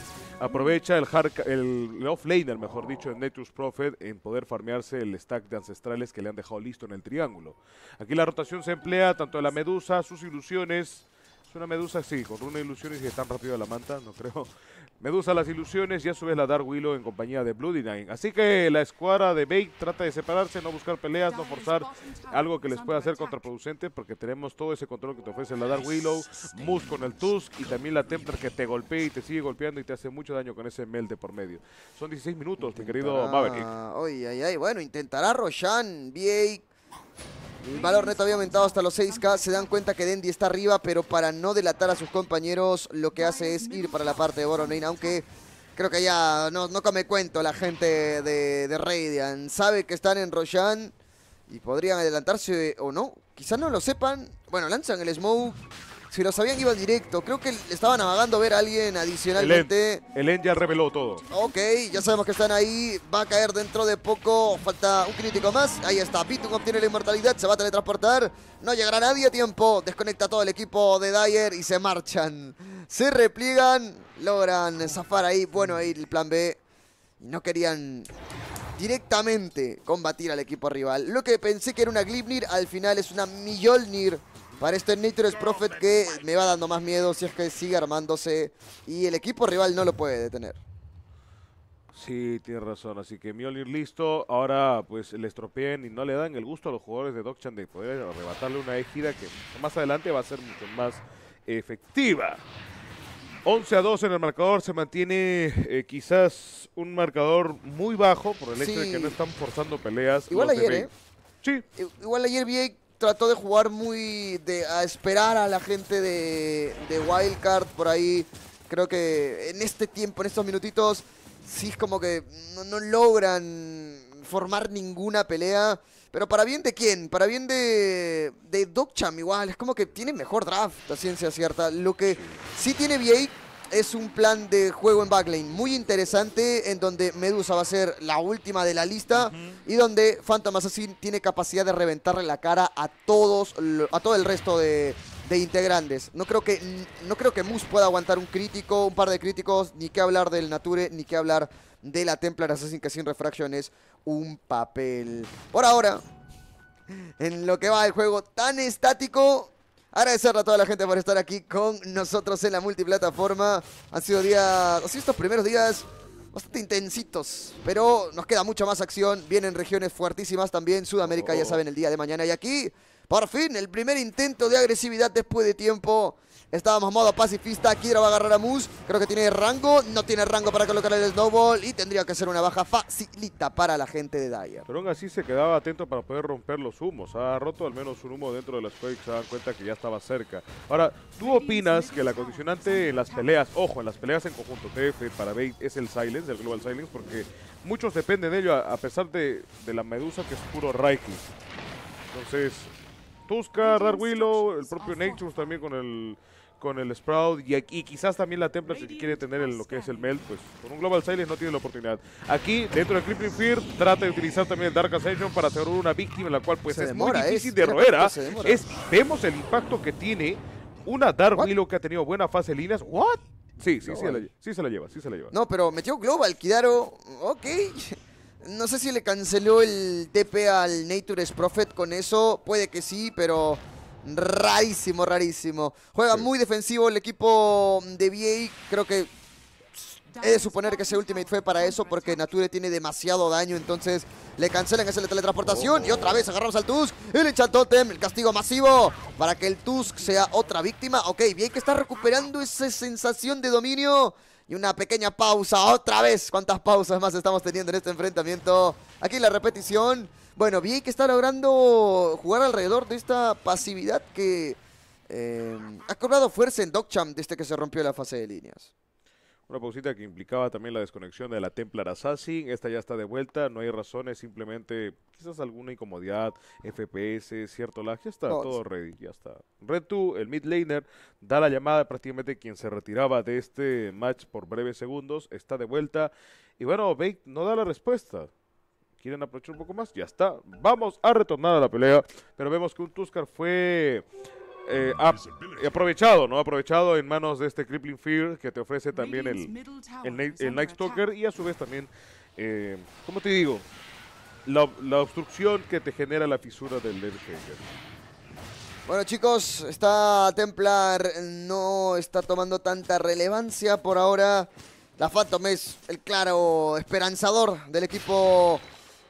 Speaker 2: Aprovecha el, el offlaner, mejor dicho, en Netus Prophet en poder farmearse el stack de ancestrales que le han dejado listo en el triángulo. Aquí la rotación se emplea tanto de la Medusa, sus ilusiones, una medusa sí con una ilusión y si están rápido a la manta, no creo. Medusa las ilusiones ya a la Dark Willow en compañía de Bloody Nine. Así que la escuadra de Bake trata de separarse, no buscar peleas, no forzar algo que les pueda hacer contraproducente porque tenemos todo ese control que te ofrece la Dark Willow, Moose con el Tusk y también la Templar que te golpea y te sigue golpeando y te hace mucho daño con ese melde por medio. Son 16 minutos, mi querido Maverick.
Speaker 1: Ay, ay, ay. Bueno, intentará Roshan, Bake el valor neto había aumentado hasta los 6K. Se dan cuenta que Dendi está arriba, pero para no delatar a sus compañeros, lo que hace es ir para la parte de Boronin, aunque... Creo que ya no, no come cuento la gente de, de Sabe que están en Roshan y podrían adelantarse o no. Quizás no lo sepan. Bueno, lanzan el smoke. Si lo sabían, iban directo. Creo que estaban amagando ver a alguien adicionalmente.
Speaker 2: El End ya reveló todo.
Speaker 1: Ok, ya sabemos que están ahí. Va a caer dentro de poco. Falta un crítico más. Ahí está. Pitum obtiene la inmortalidad. Se va a teletransportar. No llegará nadie a tiempo. Desconecta todo el equipo de Dyer y se marchan. Se repliegan. Logran zafar ahí. Bueno, ahí el plan B. No querían directamente combatir al equipo rival. Lo que pensé que era una Glibnir, al final es una Mjolnir para este es Prophet que me va dando más miedo si es que sigue armándose y el equipo rival no lo puede detener.
Speaker 2: Sí, tiene razón. Así que Mjolnir listo. Ahora pues le estropean y no le dan el gusto a los jugadores de Dokchan de poder arrebatarle una égida que más adelante va a ser mucho más efectiva. 11 a 2 en el marcador. Se mantiene eh, quizás un marcador muy bajo por el hecho de que no están forzando peleas. Igual ayer, ¿eh?
Speaker 1: Sí. Igual ayer vi trató de jugar muy de, a esperar a la gente de, de Wildcard por ahí. Creo que en este tiempo, en estos minutitos, sí es como que no, logran formar ninguna pelea. Pero para bien de quién? Para bien de, de Dokcham igual. Es como que tiene mejor draft, la ciencia cierta. Lo que sí tiene VA es un plan de juego en backlane muy interesante, en donde Medusa va a ser la última de la lista y donde Phantom Assassin tiene capacidad de reventarle la cara a todos, a todo el resto de, integrantes. No creo que no creo que Moose pueda aguantar un crítico, un par de críticos, ni que hablar del Nature, ni que hablar de la Templar Assassin, que sin refracción es un papel. Por ahora, en lo que va el juego tan estático, Agradecerle a toda la gente por estar aquí con nosotros en la multiplataforma. Han sido días, han sido estos primeros días bastante intensitos, pero nos queda mucha más acción. Vienen regiones fuertísimas también, Sudamérica, ya oh. saben, el día de mañana. Y aquí, por fin, el primer intento de agresividad después de tiempo Estábamos modo pacifista. Quiero va a agarrar a Moose. Creo que tiene rango. No tiene rango para colocar el snowball. Y tendría que ser una baja facilita para la gente de Dyer.
Speaker 2: aún así se quedaba atento para poder romper los humos. Ha roto al menos un humo dentro de las Quakes. Se dan cuenta que ya estaba cerca. Ahora, ¿tú opinas que la condicionante en las peleas, ojo, en las peleas en conjunto TF para Bait es el Silence, el Global Silence? Porque muchos dependen de ello a, pesar de, la medusa que es puro raikis Entonces, Tuska, Dark Willow, el propio Nature también con el con el Sprout y, quizás también la Templar si quiere tener lo que es el Melt, pues con un Global Silence no tiene la oportunidad. Aquí, dentro de clipping Fear, trata de utilizar también el Dark Ascension para asegurar una víctima, la cual pues es muy difícil de roer. ¿ah? vemos el impacto que tiene una Dark What? Willow que ha tenido buena fase líneas. ¿What? Sí, sí, sí, sí se la lleva, sí se la lleva.
Speaker 1: No, pero metió Global, Kidaro, ok. No sé si le canceló el TP al Nature's Prophet con eso, puede que sí, pero rarísimo, rarísimo. Juega muy defensivo el equipo de VA, creo que He de suponer que ese Ultimate fue para eso porque Nature tiene demasiado daño, entonces le cancelan esa teletransportación y otra vez agarramos al Tusk, el Enchantotem, el castigo masivo para que el Tusk sea otra víctima. Ok, bien que está recuperando esa sensación de dominio y una pequeña pausa otra vez. ¿Cuántas pausas más estamos teniendo en este enfrentamiento? Aquí la repetición. Bueno, vi que está logrando jugar alrededor de esta pasividad que eh, ha cobrado fuerza en Dogcham desde que se rompió la fase de líneas.
Speaker 2: Una pausita que implicaba también la desconexión de la Templar Assassin. Esta ya está de vuelta, no hay razones, simplemente quizás alguna incomodidad, FPS, cierto lag. Ya está todo ready, ya está. red Retu, el mid laner, da la llamada prácticamente quien se retiraba de este match por breves segundos, está de vuelta. Y bueno, Bait no da la respuesta quieren aprovechar un poco más, ya está. Vamos a retornar a la pelea. Pero vemos que un Tuscar fue eh, aprovechado, ¿no? Aprovechado en manos de este Crippling Fear que te ofrece también el, el, Night Stalker y a su vez también, eh, ¿cómo te digo? La, obstrucción que te genera la fisura del Headhanger.
Speaker 1: Bueno chicos, está Templar, no está tomando tanta relevancia por ahora. La Phantom es el claro esperanzador del equipo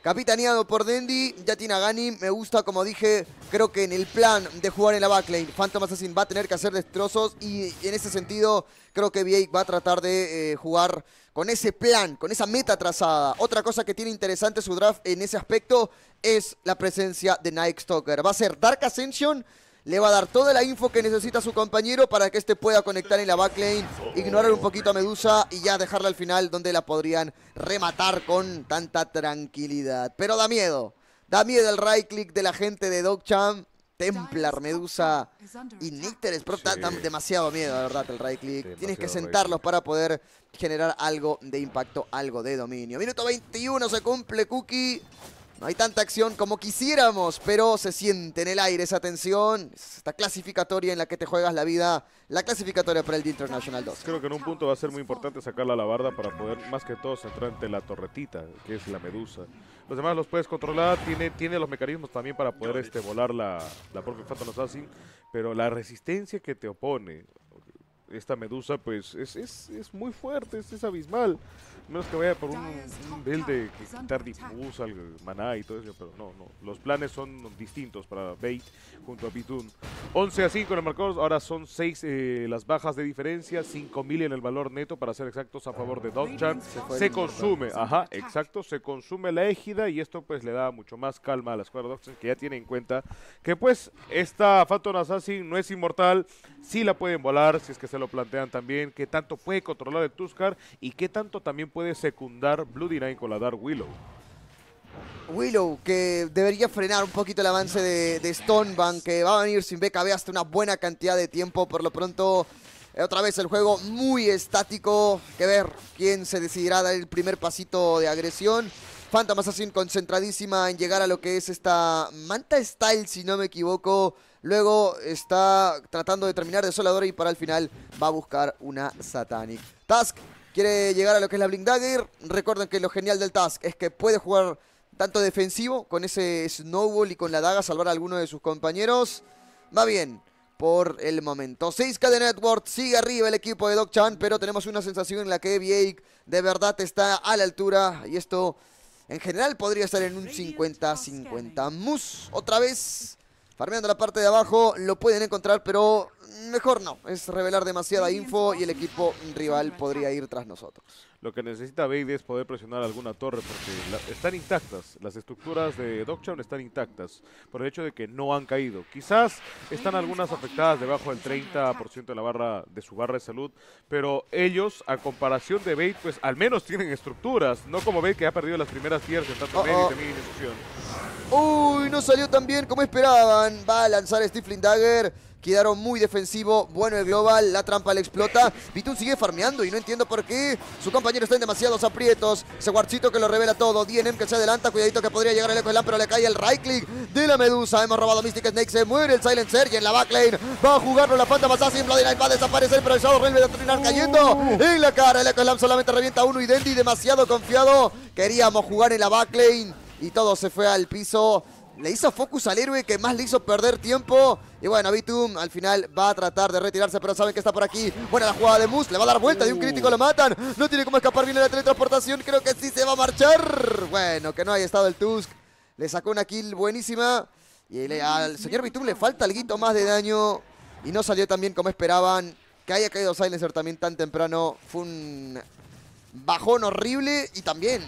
Speaker 1: Capitaneado por Dendi, ya tiene a Gani. Me gusta, como dije, creo que en el plan de jugar en la backlane, Phantom Assassin va a tener que hacer destrozos y en ese sentido creo que VA va a tratar de eh, jugar con ese plan, con esa meta trazada. Otra cosa que tiene interesante su draft en ese aspecto es la presencia de Night Stalker. Va a ser Dark Ascension le va a dar toda la info que necesita su compañero para que este pueda conectar en la backlane, ignorar un poquito a Medusa y ya dejarla al final donde la podrían rematar con tanta tranquilidad. Pero da miedo, da miedo el right click de la gente de Dogchamp. Templar, Medusa y Nicter Pro demasiado miedo, la verdad, el right click. Tienes que sentarlos para poder generar algo de impacto, algo de dominio. Minuto 21 se cumple, Cookie. No hay tanta acción como quisiéramos, pero se siente en el aire esa tensión, esta clasificatoria en la que te juegas la vida, la clasificatoria para el International 2.
Speaker 2: Creo que en un punto va a ser muy importante sacar la barda para poder, más que todo, centrar ante la torretita, que es la medusa. Los demás los puedes controlar, tiene, tiene los mecanismos también para poder este, volar la, la propia Phantom así, pero la resistencia que te opone esta medusa pues es, muy fuerte, es, abismal. menos que vaya por un, nivel de quitar difusa al maná y todo eso, pero no, no. Los planes son distintos para Bait junto a bitun 11 a 5 en el marcador, ahora son 6 eh, las bajas de diferencia, 5000 en el valor neto para ser exactos a favor de don Se, se consume, ajá, exacto, se consume la égida y esto pues le da mucho más calma a la escuadra Dogchamp que ya tiene en cuenta que pues esta Phantom Assassin no es inmortal, sí la pueden volar si es que se lo plantean también, qué tanto puede controlar el Tuscar y qué tanto también puede secundar Bloody Nine con la Dark Willow.
Speaker 1: Willow, que debería frenar un poquito el avance de, Stone Stonebank, que va a venir sin BKB hasta una buena cantidad de tiempo. Por lo pronto, eh, otra vez el juego muy estático. Que ver quién se decidirá dar el primer pasito de agresión. Phantom Assassin concentradísima en llegar a lo que es esta Manta Style, si no me equivoco. Luego está tratando de terminar Desolador y para el final va a buscar una Satanic. Task quiere llegar a lo que es la Blink Dagger. Recuerden que lo genial del Task es que puede jugar tanto defensivo con ese Snowball y con la daga, salvar a alguno de sus compañeros. Va bien por el momento. 6K de Network, sigue arriba el equipo de Doc Chan, pero tenemos una sensación en la que V8 de verdad está a la altura y esto en general podría estar en un 50-50. Mus otra vez Armando la parte de abajo lo pueden encontrar, pero mejor no, es revelar demasiada info y el equipo rival podría ir tras nosotros.
Speaker 2: Lo que necesita Bade es poder presionar alguna torre porque están intactas, las estructuras de Dogtown están intactas por el hecho de que no han caído. Quizás están algunas afectadas debajo del 30% de la barra de su barra de salud, pero ellos a comparación de Bade pues al menos tienen estructuras, no como Bade que ha perdido las primeras tierras en tanto uh
Speaker 1: Uy, no salió tan bien como esperaban. Va a lanzar Stifling Dagger. Quedaron muy defensivo. Bueno el global. La trampa le explota. Bitun sigue farmeando y no entiendo por qué. Su compañero está en demasiados aprietos. Ese guarchito que lo revela todo. DNM que se adelanta. Cuidadito que podría llegar el Eco pero le cae el right click de la Medusa. Hemos robado Mystic Snake. Se muere el Silencer y en la backlane va a jugarlo la Phantom Assassin. Bloodline va a desaparecer, pero el Shadow Realm va a terminar uh. cayendo en la cara. El Eco solamente revienta uno y Dendi demasiado confiado. Queríamos jugar en la backlane y todo se fue al piso le hizo focus al héroe que más le hizo perder tiempo. Y bueno, Bitum al final va a tratar de retirarse, pero saben que está por aquí. Bueno, la jugada de Mus, le va a dar vuelta, de un crítico lo matan. No tiene cómo escapar bien la teletransportación, creo que sí se va a marchar. Bueno, que no haya estado el Tusk. Le sacó una kill buenísima. Y al señor Bitum le falta algo más de daño. Y no salió tan bien como esperaban. Que haya caído Silencer también tan temprano fue un bajón horrible. Y también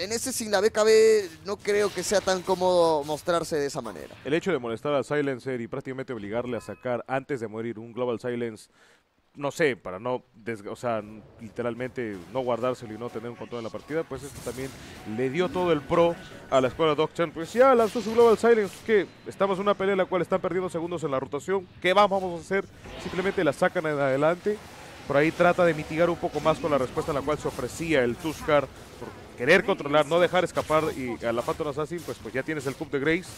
Speaker 1: en ese sin la BKB no creo que sea tan cómodo mostrarse de esa manera.
Speaker 2: El hecho de molestar al Silencer y prácticamente obligarle a sacar antes de morir un Global Silence, no sé, para no, o sea, literalmente no guardárselo y no tener un control en la partida, pues esto también le dio todo el pro a la escuela Doc Chan. Pues ya lanzó su Global Silence, que estamos en una pelea en la cual están perdiendo segundos en la rotación. ¿Qué vamos a hacer? Simplemente la sacan en adelante por ahí trata de mitigar un poco más con la respuesta a la cual se ofrecía el Tuskar, querer controlar, no dejar escapar y a la Phantom Assassin, pues, pues ya tienes el Cup de Grace.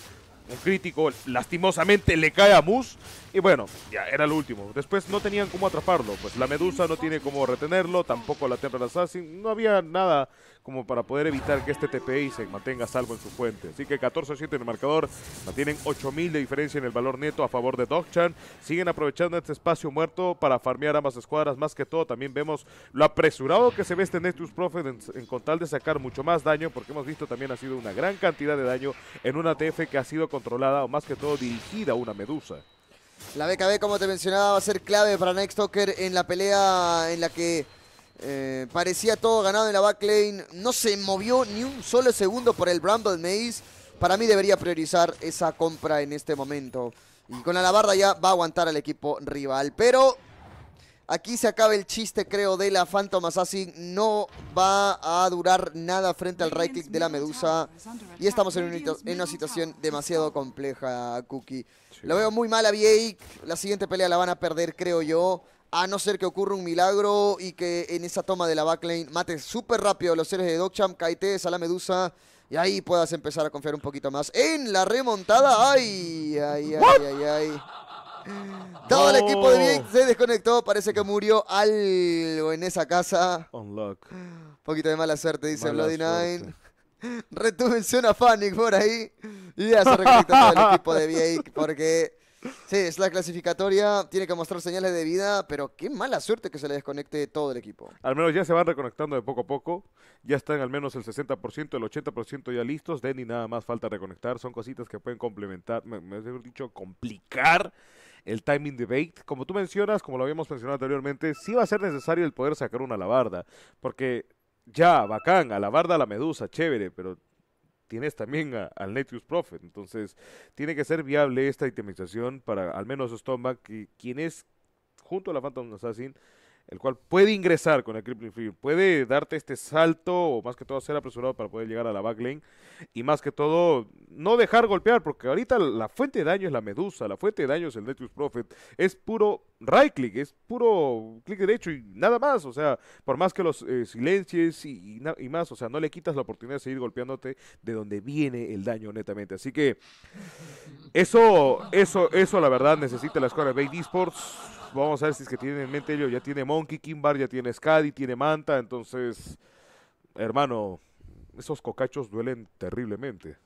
Speaker 2: Un crítico, lastimosamente le cae a Moose. Y bueno, ya era lo último. Después no tenían cómo atraparlo. Pues la Medusa no tiene cómo retenerlo, tampoco la Temple Assassin. No había nada como para poder evitar que este TPI se mantenga salvo en su fuente. Así que 14-7 en el marcador, mantienen 8.000 de diferencia en el valor neto a favor de Dogchan. Siguen aprovechando este espacio muerto para farmear ambas escuadras. Más que todo, también vemos lo apresurado que se ve este Nexus Prophet en, en, de sacar mucho más daño, porque hemos visto también ha sido una gran cantidad de daño en una TF que ha sido controlada o más que todo dirigida a una medusa.
Speaker 1: La BKB, como te mencionaba, va a ser clave para Next en la pelea en la que eh, parecía todo ganado en la backlane. No se movió ni un solo segundo por el Bramble Maze. Para mí debería priorizar esa compra en este momento. Y con la alabarda ya va a aguantar al equipo rival. Pero aquí se acaba el chiste, creo, de la Phantom Assassin. No va a durar nada frente al right de la Medusa. Y estamos en, una situación demasiado compleja, Cookie. Lo veo muy mal a Vieic. La siguiente pelea la van a perder, creo yo a no ser que ocurra un milagro y que en esa toma de la backlane mates súper rápido a los seres de Dogcham, Kaites a la Medusa y ahí puedas empezar a confiar un poquito más en la remontada. ¡Ay, ay, ay, ay ay, ay!
Speaker 2: Todo el equipo de bien
Speaker 1: se desconectó, parece que murió algo en esa casa. Unlock. Un poquito de mala suerte, dice Bloody Nine. Retúvense una fanny por ahí. Y ya se reconectó todo el equipo de Big porque Sí, es la clasificatoria, tiene que mostrar señales de vida, pero qué mala suerte que se le desconecte todo el equipo.
Speaker 2: Al menos ya se van reconectando de poco a poco, ya están al menos el 60%, el 80% ya listos, Denny nada más falta reconectar, son cositas que pueden complementar, me, dicho, complicar el timing debate. Como tú mencionas, como lo habíamos mencionado anteriormente, sí va a ser necesario el poder sacar una alabarda, porque ya, bacán, alabarda a la medusa, chévere, pero tienes también al Netius Prophet, Entonces, tiene que ser viable esta itemización para al menos Stomach, quien es, junto a la Phantom Assassin, el cual puede ingresar con el crippling fear, puede darte este salto o más que todo ser apresurado para poder llegar a la backlane y más que todo no dejar golpear porque ahorita la fuente de daño es la medusa, la fuente de daño es el Netflix Prophet, es puro right click, es puro clic derecho y nada más, o sea, por más que los silencios eh, silencies y, más, o sea, no le quitas la oportunidad de seguir golpeándote de donde viene el daño netamente, así que eso, eso, eso la verdad necesita la escuela de Bay Vamos a ver si es que tiene en mente ellos, Ya tiene Monkey, Kimbar, ya tiene Skadi, tiene Manta. Entonces, hermano, esos cocachos duelen terriblemente.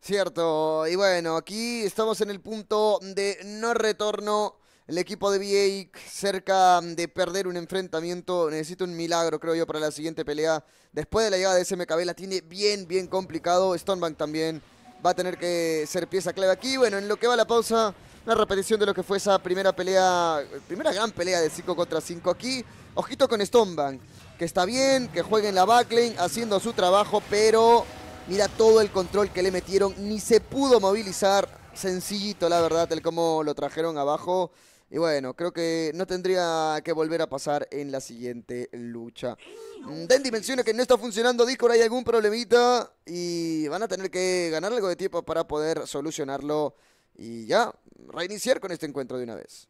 Speaker 1: Cierto. Y bueno, aquí estamos en el punto de no retorno. El equipo de VA cerca de perder un enfrentamiento. Necesita un milagro, creo yo, para la siguiente pelea. Después de la llegada de SMKB la tiene bien, bien complicado. Stonebank también va a tener que ser pieza clave aquí. Bueno, en lo que va la pausa, una repetición de lo que fue esa primera pelea, primera gran pelea de 5 contra 5 aquí. Ojito con Stonebank, que está bien, que juega en la backlane, haciendo su trabajo, pero mira todo el control que le metieron, ni se pudo movilizar. Sencillito, la verdad, el cómo lo trajeron abajo. Y bueno, creo que no tendría que volver a pasar en la siguiente lucha. Mm, Dendi dimensiones que no está funcionando Discord, hay algún problemita y van a tener que ganar algo de tiempo para poder solucionarlo y ya reiniciar con este encuentro de una vez.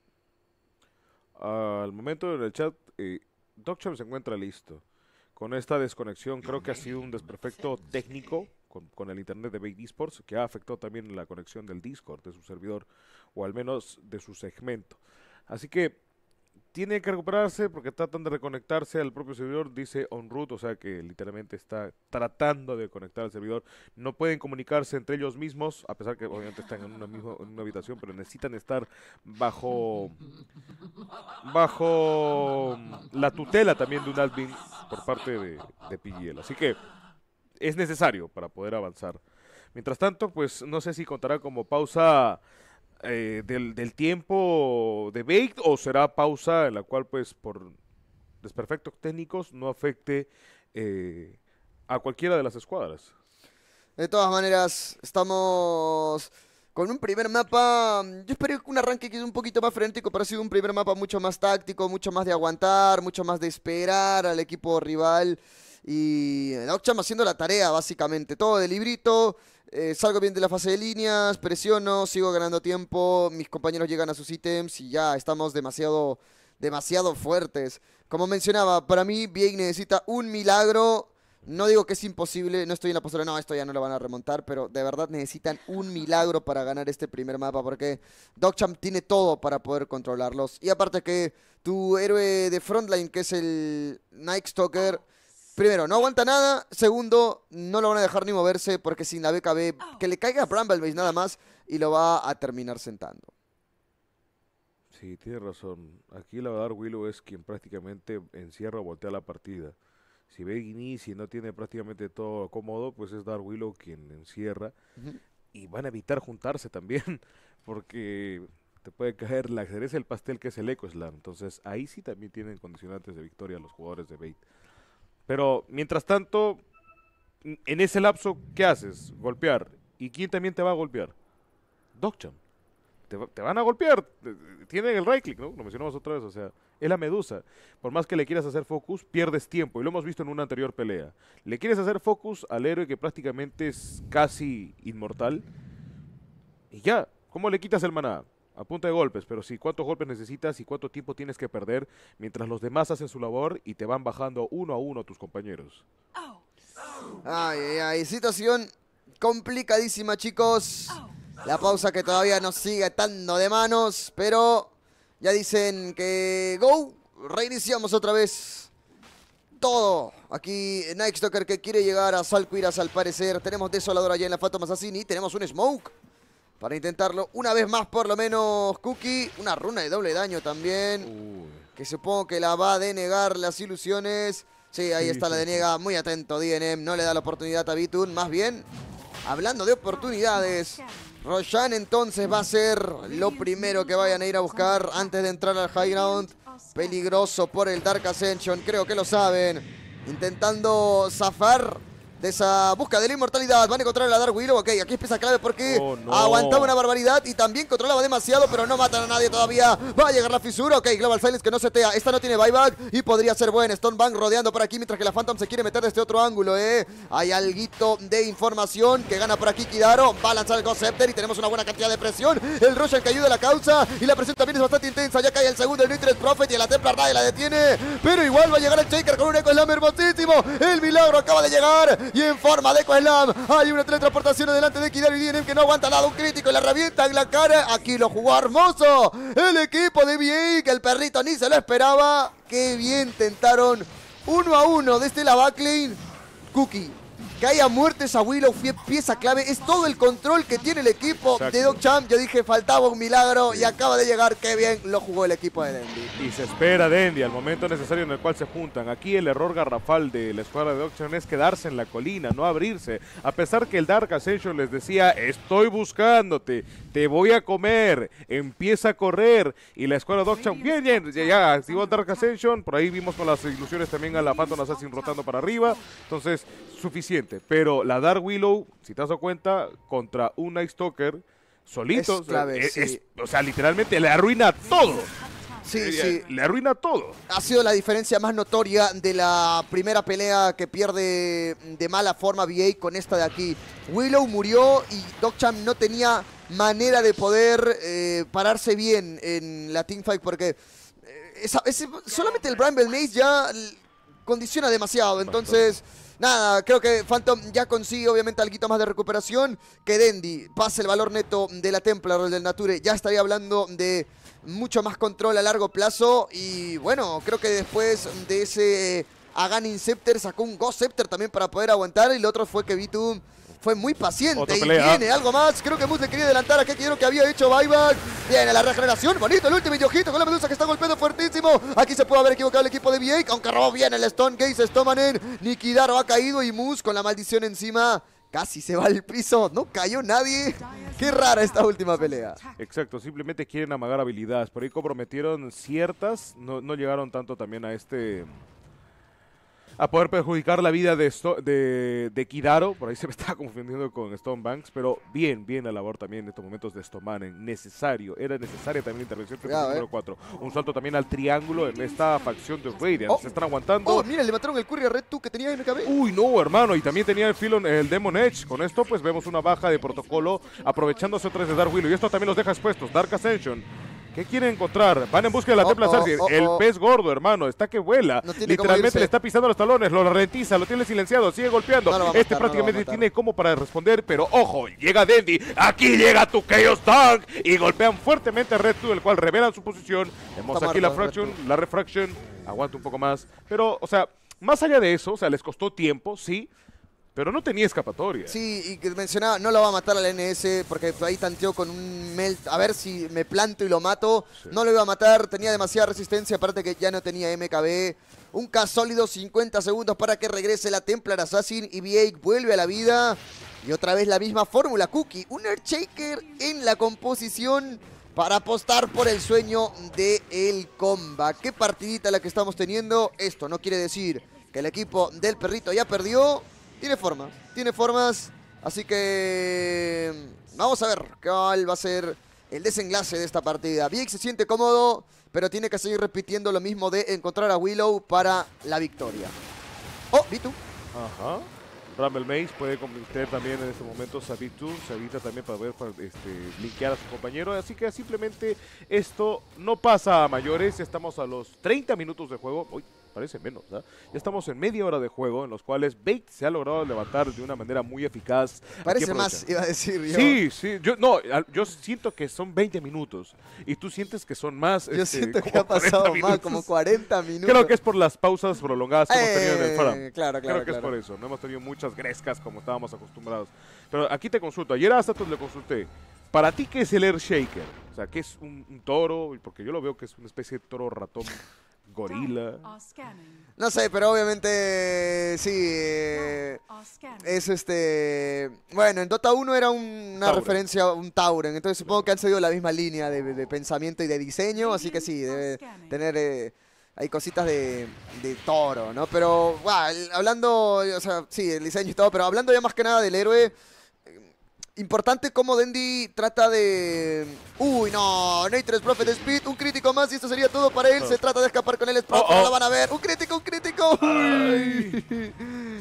Speaker 2: Al momento del chat, eh, Doctor se encuentra listo. Con esta desconexión creo que ha sido un desperfecto técnico con, el internet de Baby Disports que ha afectado también la conexión del Discord de su servidor, o al menos de su segmento. Así que tiene que recuperarse porque tratan de reconectarse al propio servidor, dice on OnRoot, o sea que literalmente está tratando de conectar al servidor. No pueden comunicarse entre ellos mismos, a pesar que obviamente están en una, misma, habitación, pero necesitan estar bajo, bajo la tutela también de un admin por parte de, de PGL. Así que es necesario para poder avanzar. Mientras tanto, pues no sé si contará como pausa eh, del, del, tiempo de bake o será pausa en la cual, pues, por desperfectos técnicos no afecte eh, a cualquiera de las escuadras.
Speaker 1: De todas maneras, estamos con un primer mapa. Yo espero que un arranque que un poquito más frenético, pero ha sido un primer mapa mucho más táctico, mucho más de aguantar, mucho más de esperar al equipo rival y eh, Dogchamp haciendo la tarea, básicamente. Todo de librito, eh, salgo bien de la fase de líneas, presiono, sigo ganando tiempo, mis compañeros llegan a sus ítems y ya estamos demasiado, demasiado fuertes. Como mencionaba, para mí Bien necesita un milagro. No digo que es imposible, no estoy en la postura, no, esto ya no lo van a remontar, pero de verdad necesitan un milagro para ganar este primer mapa, porque Dogchamp tiene todo para poder controlarlos. Y aparte que tu héroe de frontline, que es el Night Stalker, Primero, no aguanta nada. Segundo, no lo van a dejar ni moverse porque sin la BKB, oh. que le caiga a Bramblebase nada más y lo va a terminar sentando.
Speaker 2: Sí, tiene razón. Aquí la verdad Willow es quien prácticamente encierra o voltea la partida. Si ve Guinness y no tiene prácticamente todo cómodo, pues es Dar Willow quien encierra. Y van a evitar juntarse también, porque te puede caer la cereza del pastel que es el Eco Entonces ahí sí también tienen condicionantes de victoria los jugadores de Bait. Pero mientras tanto, en ese lapso, ¿qué haces? Golpear. ¿Y quién también te va a golpear? Dokchan. Te, te, van a golpear. Tienen el right click, ¿no? Lo mencionamos otra vez. O sea, es la medusa. Por más que le quieras hacer focus, pierdes tiempo. Y lo hemos visto en una anterior pelea. Le quieres hacer focus al héroe que prácticamente es casi inmortal. Y ya. ¿Cómo le quitas el maná? a punta de golpes, pero sí, cuántos golpes necesitas y cuánto tiempo tienes que perder mientras los demás hacen su
Speaker 1: labor y te van bajando uno a uno a tus
Speaker 2: compañeros.
Speaker 1: Ay, ay, ay, situación complicadísima, chicos. La pausa que todavía nos sigue estando de manos, pero ya dicen que go, reiniciamos otra vez todo. Aquí Night que quiere llegar a Salcuiras al parecer. Tenemos Desolador allá en la Fato Assassini. Tenemos un Smoke para intentarlo una vez más por lo menos Cookie. Una runa de doble daño también, que supongo que la va a denegar las ilusiones. Sí, ahí está la deniega, muy atento DNM, no le da la oportunidad a Bitun, más bien, hablando de oportunidades, Roshan entonces va a ser lo primero que vayan a ir a buscar antes de entrar al high ground, peligroso por el Dark Ascension, creo que lo saben, intentando zafar de esa busca de la inmortalidad. Van a encontrar a Dark Willow. Ok, aquí es pieza clave porque oh, aguantaba una barbaridad y también controlaba demasiado, pero no matan a nadie todavía. Va a llegar la fisura. Ok, Global Silence que no setea. Esta no tiene buyback y podría ser buena. Stone Bank rodeando por aquí mientras que la Phantom se quiere meter de este otro ángulo, ¿eh? Hay alguito de información que gana por aquí Kidaro. Va a lanzar el Concepter y tenemos una buena cantidad de presión. El Rush el que ayuda a la causa y la presión también es bastante intensa. Ya cae el segundo, el Nitres Prophet y la Templar nadie la detiene. Pero igual va a llegar el Shaker con un Eco hermosísimo. El milagro acaba de llegar y en forma de Coelam. Hay una teletransportación delante de y DNM que no aguanta nada. Un crítico la revienta en la cara. Aquí lo jugó hermoso el equipo de BA que el perrito ni se lo esperaba. Qué bien tentaron uno a uno desde la backlane, Cookie que haya muertes a Willow, pieza clave, es todo el control que tiene el equipo de Doc Champ. Yo dije, faltaba un milagro y acaba de llegar, qué bien lo jugó el equipo de Dendy.
Speaker 2: Y se espera Dendy al momento necesario en el cual se juntan. Aquí el error garrafal de la escuadra de Doc Champ es quedarse en la colina, no abrirse. A pesar que el Dark Ascension les decía, estoy buscándote, te voy a comer, empieza a correr. Y la escuela Dogtown, bien, bien, ya activó Dark Ascension, por ahí vimos con las ilusiones también a la Phantom Assassin rotando para arriba, entonces suficiente. Pero la Dark Willow, si te has dado cuenta, contra un Night Stalker, solito, eh, o sea, literalmente le arruina todo.
Speaker 1: Sí, eh, sí. Le arruina todo. Ha sido la diferencia más notoria de la primera pelea que pierde de mala forma VA con esta de aquí. Willow murió y Doc no tenía manera de poder eh, pararse bien en la teamfight porque eh, solamente el Brian Maze ya condiciona demasiado. Entonces, nada, creo que Phantom ya consigue obviamente algo más de recuperación. Que Dendi pase el valor neto de la Templar del Nature. Ya estaría hablando de mucho más control a largo plazo y bueno, creo que después de ese Hagan Inceptor sacó un Ghost Scepter también para poder aguantar y el otro fue que Vitum fue muy paciente y tiene ah. algo más. Creo que Moose le quería adelantar a que quiero que había hecho Buyback. Viene la regeneración, bonito el último y ojito con la medusa que está golpeando fuertísimo. Aquí se puede haber equivocado el equipo de VA, aunque robó bien el Stone Gaze Stomanen. Nikidaro ha caído y Moose con la maldición encima. Casi se va al piso, no cayó nadie. Qué rara esta última pelea.
Speaker 2: Exacto, simplemente quieren amagar habilidades. Por ahí comprometieron ciertas, no, no llegaron tanto también a este a poder perjudicar la vida de, de, de Kidaro. Por ahí se me está confundiendo con Stone Banks, pero bien, bien la labor también en estos momentos de Stomanen. Necesario, era necesaria también la intervención eh. número 4. Un salto también al triángulo en esta facción de Radiant. Oh. Se están aguantando. Oh, mira, le mataron el Courier Red 2 que tenía MKB. Uy, no, hermano, y también tenía el el Demon Edge. Con esto, pues vemos una baja de protocolo aprovechándose otra vez de Dark Willow. Y esto también los deja expuestos. Dark Ascension. ¿Qué quieren encontrar? Van en busca de la oh, oh, oh El pez gordo, hermano. Está que vuela. Literalmente le está pisando la lo retiza, lo tiene silenciado, sigue golpeando. este prácticamente tiene como para responder, pero ojo, llega Dendy, aquí llega tu Chaos Tank y golpean fuertemente a Red 2, el cual revelan su posición. Vemos aquí la Fraction, la Refraction, aguanta un poco más, pero, o sea, más allá de eso, o sea, les costó tiempo, sí, pero no tenía escapatoria.
Speaker 1: Sí, y que mencionaba, no lo va a matar al NS porque ahí tanteó con un melt. A ver si me planto y lo mato. No lo iba a matar, tenía demasiada resistencia, aparte que ya no tenía MKB. Un sólido, 50 segundos para que regrese la Templar Assassin y Vieik vuelve a la vida. Y otra vez la misma fórmula, Cookie. Un Air Shaker en la composición para apostar por el sueño de el comba. Qué partidita la que estamos teniendo. Esto no quiere decir que el equipo del perrito ya perdió. Tiene formas, tiene formas. Así que mm, vamos a ver cuál va a ser el desenlace de esta partida. Vic se siente cómodo, pero tiene que seguir repitiendo lo mismo de encontrar a Willow para la victoria. Oh,
Speaker 2: Vitu. Ajá. Rumble Maze puede convencer también en este momento Se habita también para ver, para este, linkear a su compañero. Así que simplemente esto no pasa a mayores. Estamos a los 30 minutos de juego parece menos. ¿ah? Ya estamos en media hora de juego en los cuales Bait se ha logrado levantar de una manera muy eficaz. Parece más, iba a decir yo. Sí, sí, yo, no, yo siento que son 20 minutos y tú sientes que son más. Yo este, siento que ha pasado más, como 40 minutos. Creo que es por las pausas prolongadas que hemos tenido en el eh, Claro, claro. Creo que es por eso. No hemos tenido muchas grescas como estábamos acostumbrados. Pero aquí te consulto. Ayer a tú le consulté. ¿Para ti qué es el air shaker? O sea, ¿qué es un, un, toro? Porque yo lo veo que es una especie de toro ratón gorila.
Speaker 1: No sé, pero obviamente sí. Eh, es este. Bueno, en Dota 1 era una referencia a un Tauren. Entonces supongo que han seguido la misma línea de, pensamiento y de diseño. Así que sí, debe tener. Eh, hay cositas de, de, toro, ¿no? Pero, wow, hablando, o sea, sí, el diseño y todo, pero hablando ya más que nada del héroe, Importante cómo Dendi trata de... Uy, no, Nature's Prophet Speed, un crítico más y esto sería todo para él. Se trata de escapar con el Sprout, van a ver. Un crítico, un crítico.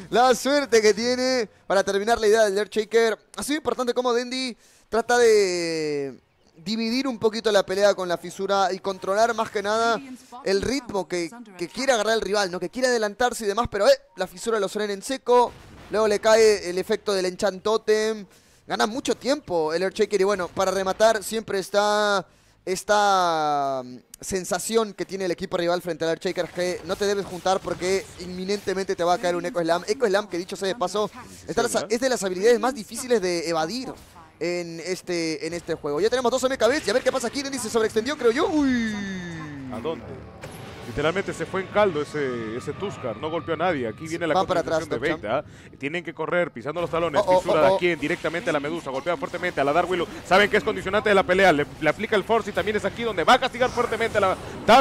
Speaker 1: La suerte que tiene para terminar la idea del Air Shaker. Ha sido importante cómo Dendi trata de dividir un poquito la pelea con la fisura y controlar más que nada el ritmo que, que quiere agarrar el rival, ¿no? Que quiere adelantarse y demás, pero eh, la fisura lo suena en seco. Luego le cae el efecto del enchantotem. Gana mucho tiempo el Air Shaker y bueno, para rematar siempre está esta mm, sensación que tiene el equipo rival frente al Shaker que no te debes juntar porque inminentemente te va a caer un Eco Slam. Eco Slam, que dicho sea de paso, es de las habilidades más difíciles de evadir en este, en este juego. Ya tenemos dos MKBs y a ver qué pasa aquí. Denis se sobreextendió, creo yo.
Speaker 2: ¿A dónde? Literalmente se fue en caldo ese, ese Tuscar, no golpeó a nadie. Aquí viene la combinación de Beta. Tienen que correr pisando los talones. Oh, fisura oh, de oh, oh. quien directamente a la Medusa, golpea fuertemente a la Willow. Saben que es condicionante de la pelea, le, aplica el Force y también es aquí donde va a castigar fuertemente a la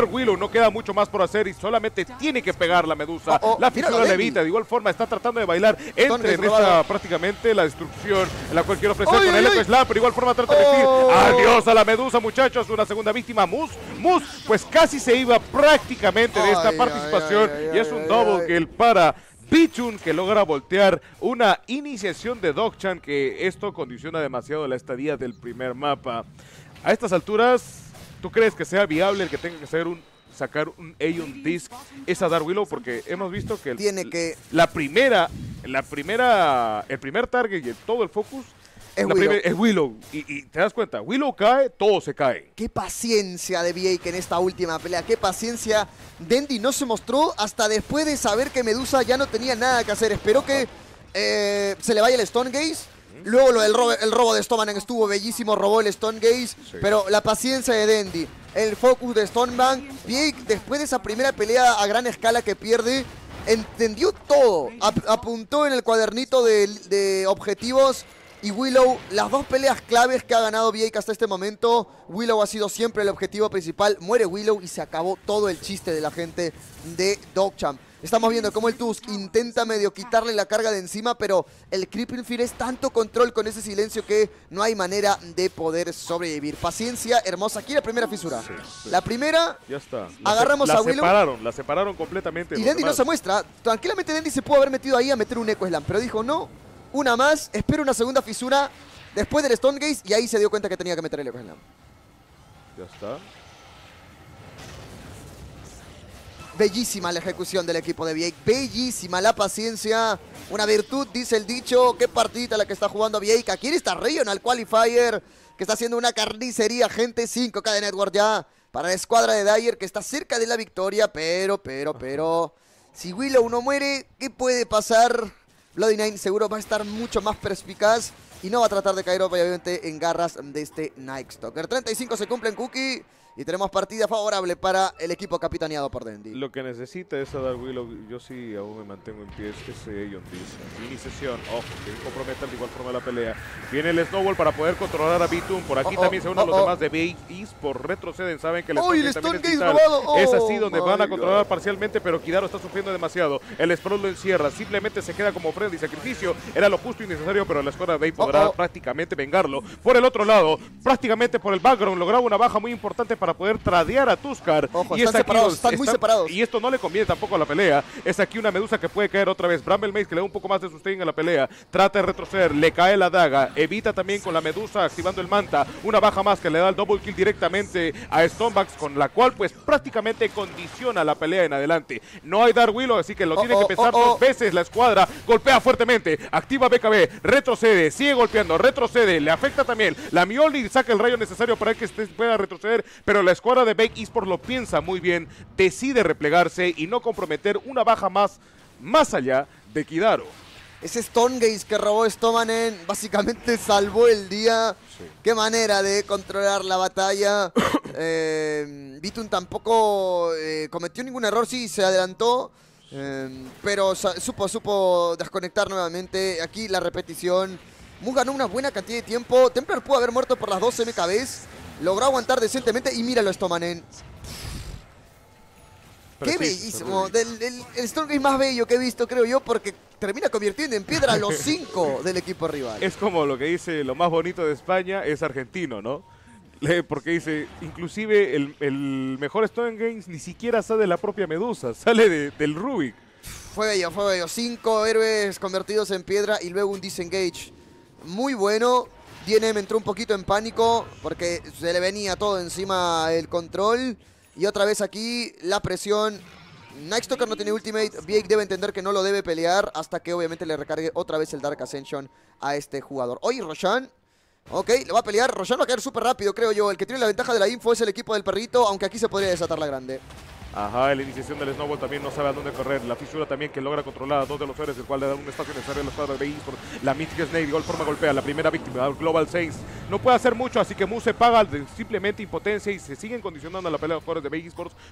Speaker 2: Willow. No queda mucho más por hacer y solamente tiene que pegar la Medusa. la fisura de evita, de igual forma está tratando de bailar entre en esta prácticamente la destrucción en la cual quiere ofrecer con el Eco Slam, pero igual forma trata de decir adiós a la Medusa, muchachos. Una segunda víctima, Mus. Mus, pues casi se iba prácticamente de esta participación y es un double kill para Bichun que logra voltear una iniciación de Dogchan que esto condiciona demasiado la estadía del primer mapa. A estas alturas, ¿tú crees que sea viable el que tenga que un sacar un Aeon Disc es a Dark Willow porque hemos visto que, que... la primera la primera el primer target y
Speaker 1: todo el focus es, Willow.
Speaker 2: Y, te das cuenta, Willow cae, todo se cae.
Speaker 1: Qué paciencia de Blake en esta última pelea. Qué paciencia. dendy no se mostró hasta después de saber que Medusa ya no tenía nada que hacer. Esperó que eh, se le vaya el Stone Gaze. Luego lo del el robo de Stoneman estuvo bellísimo, robó el Stone Gaze, pero la paciencia de dendy el focus de Stoneman, Vake, después de esa primera pelea a gran escala que pierde, entendió todo, apuntó en el cuadernito de, de objetivos y Willow, las dos peleas claves que ha ganado Vieik hasta este momento, Willow ha sido siempre el objetivo principal, muere Willow y se acabó todo el chiste de la gente de Dogchamp. Estamos viendo cómo el Tusk intenta medio quitarle la carga de encima, pero el Creeping Fear es tanto control con ese silencio que no hay manera de poder sobrevivir. Paciencia, hermosa. Aquí la primera fisura. La primera,
Speaker 2: ya está. agarramos a Willow. La separaron, la separaron completamente. Y Dendy no se
Speaker 1: muestra. Tranquilamente Dendy se pudo haber metido ahí a meter un Eco Slam, pero dijo, no, una más, espero una segunda fisura después del Stone Gaze y ahí se dio cuenta que tenía que meter el eco Ya está. Bellísima la ejecución del equipo de Vieic, bellísima la paciencia, una virtud, dice el dicho, qué partidita la que está jugando Vieic. Aquí en esta Regional Qualifier, que está haciendo una carnicería, gente 5K de Network ya, para la escuadra de Dyer, que está cerca de la victoria, pero, pero, pero, si Willow no muere, ¿qué puede pasar? Bloody Nine seguro va a estar mucho más perspicaz y no va a tratar de caer obviamente en garras de este Night Stalker. 35 se cumplen, Cookie y tenemos partida favorable para el equipo capitaneado por Dendy.
Speaker 2: Lo que necesita es a Dar Willow, yo sí aún me mantengo en pie, que se Dice. Iniciación, ojo, que comprometan de igual forma la pelea. Viene el Snowball para poder controlar a Bitum, por aquí oh, oh, también se unen oh, los demás de Bay por retroceden, saben que el Stone, el Stone es, es así donde van a controlar parcialmente, pero Kidaro está sufriendo demasiado. El Sproul lo encierra, simplemente se queda como ofrenda y sacrificio, era lo justo y necesario, pero la escuela de Bay podrá prácticamente vengarlo. Por el otro lado, prácticamente por el background, lograba una baja muy importante para poder tradear a Tuscar. y están muy separados. Y esto no le conviene tampoco a la pelea. Es aquí una medusa que puede caer otra vez. Bramble Maze que le da un poco más de sustain a la pelea. Trata de retroceder, le cae la daga. Evita también con la medusa activando el manta. Una baja más que le da el double kill directamente a Stonebax, con la cual pues prácticamente condiciona la pelea en adelante. No hay Dar Willow, así que lo oh, tiene que oh, pensar oh, dos veces la escuadra. Golpea fuertemente, activa BKB, retrocede, sigue golpeando, retrocede, le afecta también. La Mioli saca el rayo necesario para que este pueda retroceder, pero la escuadra de Bake Esports lo piensa muy bien, decide replegarse y no comprometer una
Speaker 1: baja más, más allá de Kidaro. Ese Stonegaze que robó Stomanen básicamente salvó el día. Qué manera de controlar la batalla. Em, eh, tampoco cometió ningún error, sí, se adelantó. Em, pero supo, supo desconectar nuevamente. Aquí la repetición. Mu ganó una buena cantidad de tiempo. Templar pudo haber muerto por las dos MKBs. Logró aguantar decentemente y míralo esto, Manen. Qué bellísimo. el, Stone más bello que he visto, creo yo, porque termina convirtiendo en piedra a los cinco del equipo rival.
Speaker 2: Es como lo que dice lo más bonito de España es argentino, ¿no? Porque dice, inclusive el, mejor Stone Games ni siquiera sale de la propia Medusa, sale del Rubik.
Speaker 1: Fue bello, fue bello. Cinco héroes convertidos en piedra y luego un disengage muy bueno. DNM entró un poquito en pánico porque se le venía todo encima el control. Y otra vez aquí la presión. Nightstalker no tiene ultimate. V8 debe entender que no lo debe pelear hasta que obviamente le recargue otra vez el Dark Ascension a este jugador. Oye, Roshan. Ok, le va a pelear. Roshan va a caer súper rápido, creo yo. El que tiene la ventaja de la info es el equipo del perrito, aunque aquí se podría desatar la grande.
Speaker 2: Ajá, la iniciación del snowball también no sabe a dónde correr. La fisura también que logra controlar a dos de los héroes, el cual le da un espacio necesario a la escuadra de Eastbourne. La Mythic Snake, igual forma golpea. La primera víctima, Global 6. No puede hacer mucho, así que Muse paga simplemente impotencia y se siguen condicionando a la pelea de los jugadores de Bay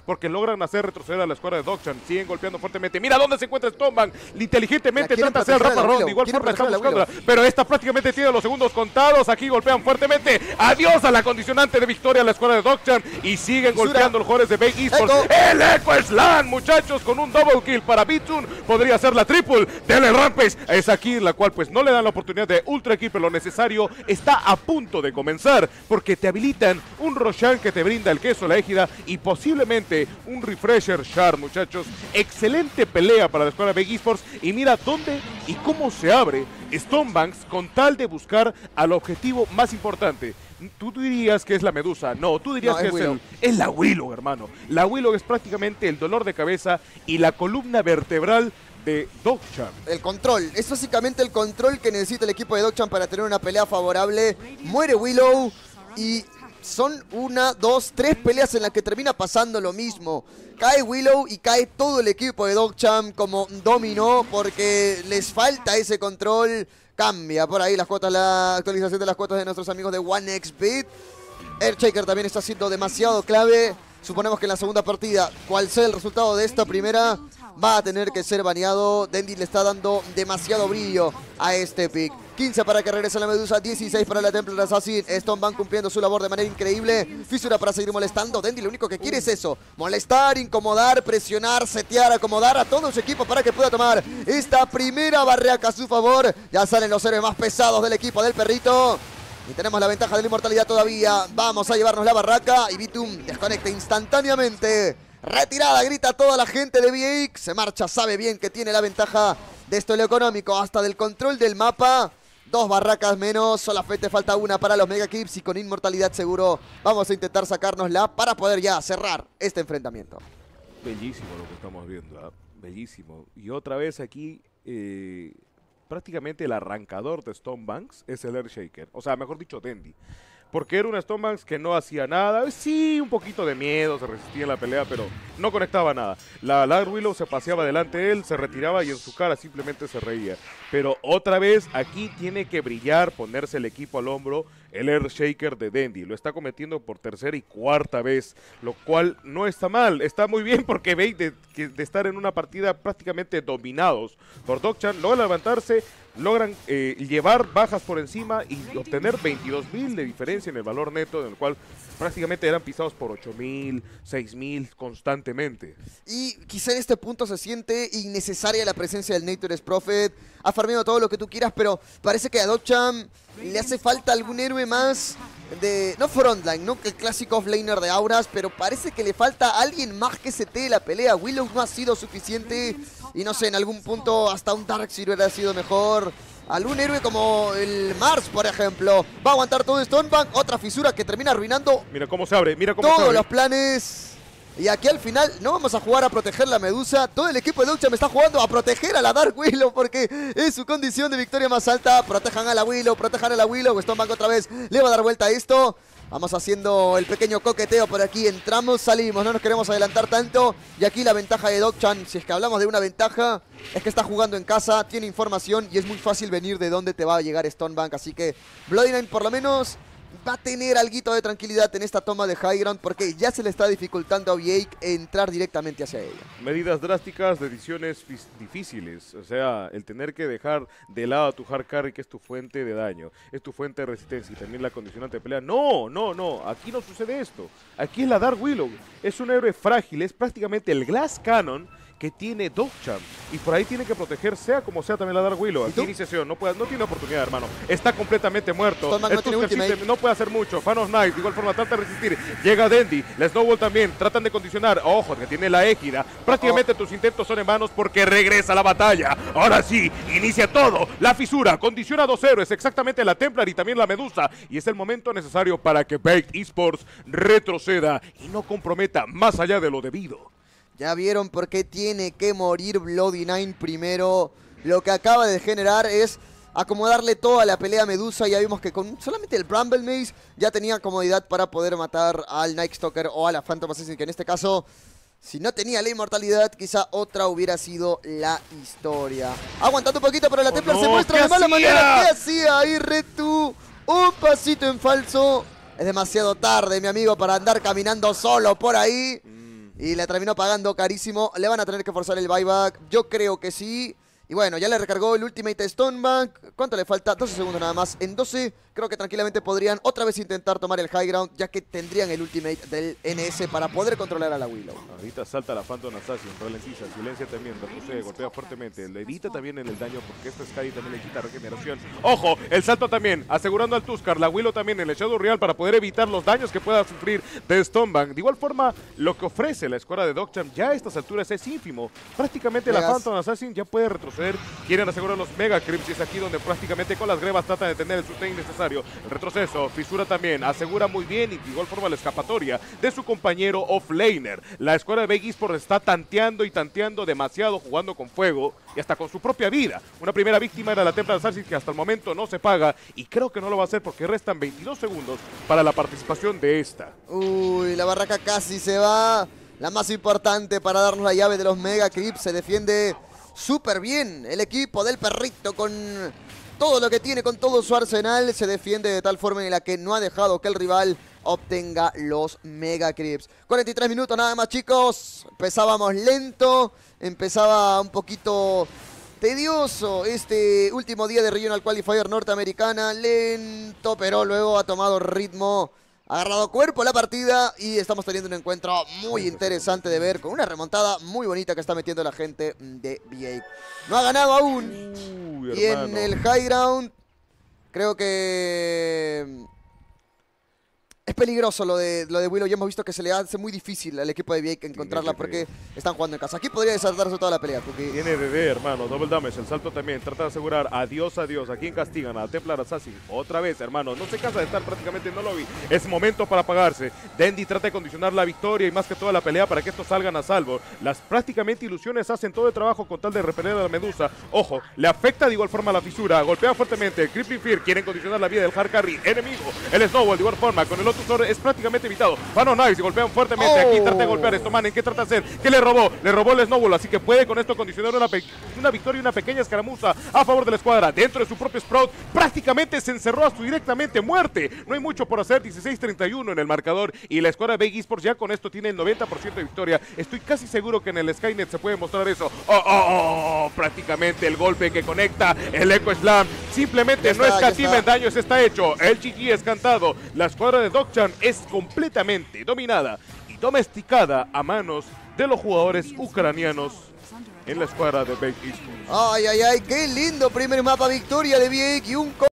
Speaker 2: porque logran hacer retroceder a la escuadra de Dochan. Siguen golpeando fuertemente. Mira dónde se encuentra Stomban. Inteligentemente trata de hacer el Rafa igual forma está Pero esta prácticamente tiene los segundos contados. Aquí golpean fuertemente. Adiós a la condicionante de victoria a la escuadra de Doctor Y siguen golpeando los jugadores de Bay el muchachos, con un double kill para Bitsun. Podría ser la triple Tele Rampage. Es aquí la cual pues no le dan la oportunidad de Ultra Equipo lo necesario. Está a punto de comenzar porque te habilitan un Roshan que te brinda el queso, la égida y posiblemente un Refresher Shard, muchachos. Excelente pelea para la escuela Big Esports y mira dónde y cómo se abre Stonebanks con tal de buscar al objetivo más importante, tú dirías que es la medusa. No, tú dirías que es, El, es la Willow, hermano. La Willow es prácticamente el dolor de cabeza y la columna vertebral de Dogchamp.
Speaker 1: El control, es básicamente el control que necesita el equipo de Dogchamp para tener una pelea favorable. Muere Willow y son una, dos, tres peleas en las que termina pasando lo mismo. Cae Willow y cae todo el equipo de Dogchamp como dominó porque les falta ese control. Cambia por ahí las cuotas, la actualización de las cuotas de nuestros amigos de One OneXBit. El Shaker también está siendo demasiado clave. Suponemos que en la segunda partida, cual sea el resultado de esta primera, va a tener que ser baneado. Dendi le está dando demasiado brillo a este pick. 15 para que regrese la Medusa, 16 para la Templar Assassin. Stone van cumpliendo su labor de manera increíble. Fisura para seguir molestando. Dendi lo único que quiere es eso. Molestar, incomodar, presionar, setear, acomodar a todo su equipo para que pueda tomar esta primera barraca a su favor. Ya salen los héroes más pesados del equipo del perrito. Y tenemos la ventaja de la inmortalidad todavía. Vamos a llevarnos la barraca. Y Bitum desconecta instantáneamente Retirada, grita toda la gente de VX, Se marcha, sabe bien que tiene la ventaja de esto en lo económico, hasta del control del mapa. Dos barracas menos, solamente falta una para los Mega Kips y con inmortalidad seguro vamos a intentar sacárnosla para poder ya cerrar este enfrentamiento.
Speaker 2: Bellísimo lo que estamos viendo, ¿ah? bellísimo. Y otra vez aquí eh, prácticamente el arrancador de Stone Banks es el Air Shaker. O sea, mejor dicho, Dendy porque era un Stomachs que no hacía nada. Sí, un poquito de miedo, se resistía en la pelea, pero no conectaba nada. La Lar Willow se paseaba delante de él, se retiraba y en su cara simplemente se reía. Pero otra vez, aquí tiene que brillar, ponerse el equipo al hombro, el air shaker de Dendi. Lo está cometiendo por tercera y cuarta vez, lo cual no está mal, está muy bien porque veis de, estar en una partida prácticamente dominados por Dokchan, logra levantarse, logran eh, llevar bajas por encima y obtener 22 mil de diferencia en el valor neto, en el cual prácticamente eran pisados
Speaker 1: por 8 mil, 6 mil constantemente. Y quizá en este punto se siente innecesaria la presencia del Nature's Prophet. Ha farmeado todo lo que tú quieras, pero parece que a Chan le hace falta algún héroe más de... No frontline, no que el clásico offlaner de Auras, pero parece que le falta alguien más que se tee la pelea. Willow no ha sido suficiente y no sé, en algún punto hasta un Dark hubiera sido mejor. Algún héroe como el Mars, por ejemplo. Va a aguantar todo Bank. Otra fisura que termina arruinando... Mira cómo se abre, mira cómo Todos se abre. los planes y aquí al final no vamos a jugar a proteger la Medusa. Todo el equipo de Lucha me está jugando a proteger a la Dark Willow porque es su condición de victoria más alta. Protejan a la Willow, protejan a la Willow. bank otra vez le va a dar vuelta a esto. Vamos haciendo el pequeño coqueteo por aquí. Entramos, salimos, no nos queremos adelantar tanto. Y aquí la ventaja de Chan. si es que hablamos de una ventaja, es que está jugando en casa, tiene información y es muy fácil venir de dónde te va a llegar Stonebank. Así que Bloodline por lo menos va a tener algo de tranquilidad en esta toma de high ground porque ya se le está dificultando a Yake entrar directamente hacia ella.
Speaker 2: Medidas drásticas, decisiones difíciles, o sea, el tener que dejar de lado a tu hard carry que es tu fuente de daño, es tu fuente de resistencia y también la condicionante de pelea. No, no, no, aquí no sucede esto. Aquí es la Dark Willow, es un héroe frágil, es prácticamente el Glass Cannon que tiene Dogchamp. Y por ahí tiene que proteger, sea como sea, también la Dark Willow. iniciación, no, no tiene oportunidad, hermano. Está completamente muerto. No, puede hacer mucho. Fanos Knight, de igual forma, trata de resistir. Llega Dendy, la Snowball también. Tratan de condicionar. Ojo, que tiene la égida. Prácticamente oh. tus intentos son en vanos porque regresa la batalla. Ahora sí, inicia todo. La fisura condiciona a dos héroes, exactamente la Templar y también la Medusa. Y es el momento necesario para que Baked Esports retroceda
Speaker 1: y no comprometa más allá de lo debido. Ya vieron por qué tiene que morir Bloody Nine primero. Lo que acaba de generar es acomodarle toda la pelea a Medusa. Ya vimos que con solamente el Bramble Maze ya tenía comodidad para poder matar al Night Stalker o a la Phantom Assassin, que en este caso... Si no tenía la inmortalidad, quizá otra hubiera sido la historia. Aguantando un poquito, pero la oh, Templar se muestra de mala manera. ¿Qué hacía ahí, Retu? Un pasito en falso. Es demasiado tarde, mi amigo, para andar caminando solo por ahí y la terminó pagando carísimo. Le van a tener que forzar el buyback. Yo creo que sí. Y bueno, ya le recargó el Ultimate Stonebank. ¿Cuánto le falta? 12 segundos nada más. En 12 creo que tranquilamente podrían otra vez intentar tomar el high ground, ya que tendrían el ultimate del NS para poder controlar a la Willow.
Speaker 2: Ahorita salta la Phantom Assassin, ralentiza, silencia también, retrocede, golpea fuertemente, le evita también en el daño porque esta Sky también le quita regeneración. ¡Ojo! El salto también, asegurando al Tuscar, la Willow también en el Shadow Real para poder evitar los daños que pueda sufrir de Stonebank. De igual forma, lo que ofrece la escuadra de Dogchamp ya a estas alturas es ínfimo. Prácticamente la Phantom Assassin ya puede retroceder, quieren asegurar los Mega Crips y es aquí donde prácticamente con las grebas trata de tener el sustain necesario el retroceso, fisura también, asegura muy bien y de igual forma la escapatoria de su compañero offlaner. La escuela de Bay por está tanteando y tanteando demasiado, jugando con fuego y hasta con su propia vida. Una primera víctima era la Templa de Sarsis que hasta el momento no se paga y creo que no lo va a hacer porque restan 22 segundos para la participación de esta.
Speaker 1: Uy, la barraca casi se va. La más importante para darnos la llave de los Mega clips Se defiende súper bien el equipo del perrito con todo lo que tiene con todo su arsenal, se defiende de tal forma en la que no ha dejado que el rival obtenga los mega 43 minutos nada más chicos, empezábamos lento, empezaba un poquito tedioso este último día de Regional Qualifier norteamericana, lento, pero luego ha tomado ritmo agarrado cuerpo la partida y estamos teniendo un encuentro muy interesante de ver con una remontada muy bonita que está metiendo la gente de V8 No ha ganado aún. y en el high ground creo que es peligroso lo de, lo de Willow. Ya hemos visto que se le hace muy difícil al equipo de VA encontrarla porque están jugando en casa. Aquí podría desatarse toda la pelea. Porque...
Speaker 2: Tiene bebé, hermano. Double damage. El salto también. Trata de asegurar. Adiós, adiós. ¿A quién castigan? A Templar Assassin. Otra vez, hermano. No se cansa de estar prácticamente en lo lobby. Es momento para apagarse. Dendi trata de condicionar la victoria y más que toda la pelea para que estos salgan a salvo. Las prácticamente ilusiones hacen todo el trabajo con tal de repeler a la medusa. Ojo, le afecta de igual forma la fisura. Golpea fuertemente. creepy Fear quieren condicionar la vida del Hard Carry. Enemigo. El Snowball de igual forma con el es prácticamente evitado. Fanon y golpean fuertemente. Aquí trata de golpear esto, man. ¿En qué trata de hacer? ¿Qué le robó? Le robó el Snowball, así que puede con esto condicionar una, victoria y una pequeña escaramuza a favor de la escuadra. Dentro de su propio Sprout, prácticamente se encerró a su directamente muerte. No hay mucho por hacer. 16-31 en el marcador y la escuadra Big Esports ya con esto tiene 90% de victoria. Estoy casi seguro que en el Skynet se puede mostrar eso. Oh, oh, oh prácticamente el golpe que conecta el Echo Slam. Simplemente no no escatima en daños, está hecho. El GG es cantado. La escuadra de Dog es completamente dominada y domesticada a manos de los jugadores ucranianos en la escuadra de Big
Speaker 1: Ay, ay, ay, qué lindo primer mapa victoria de y un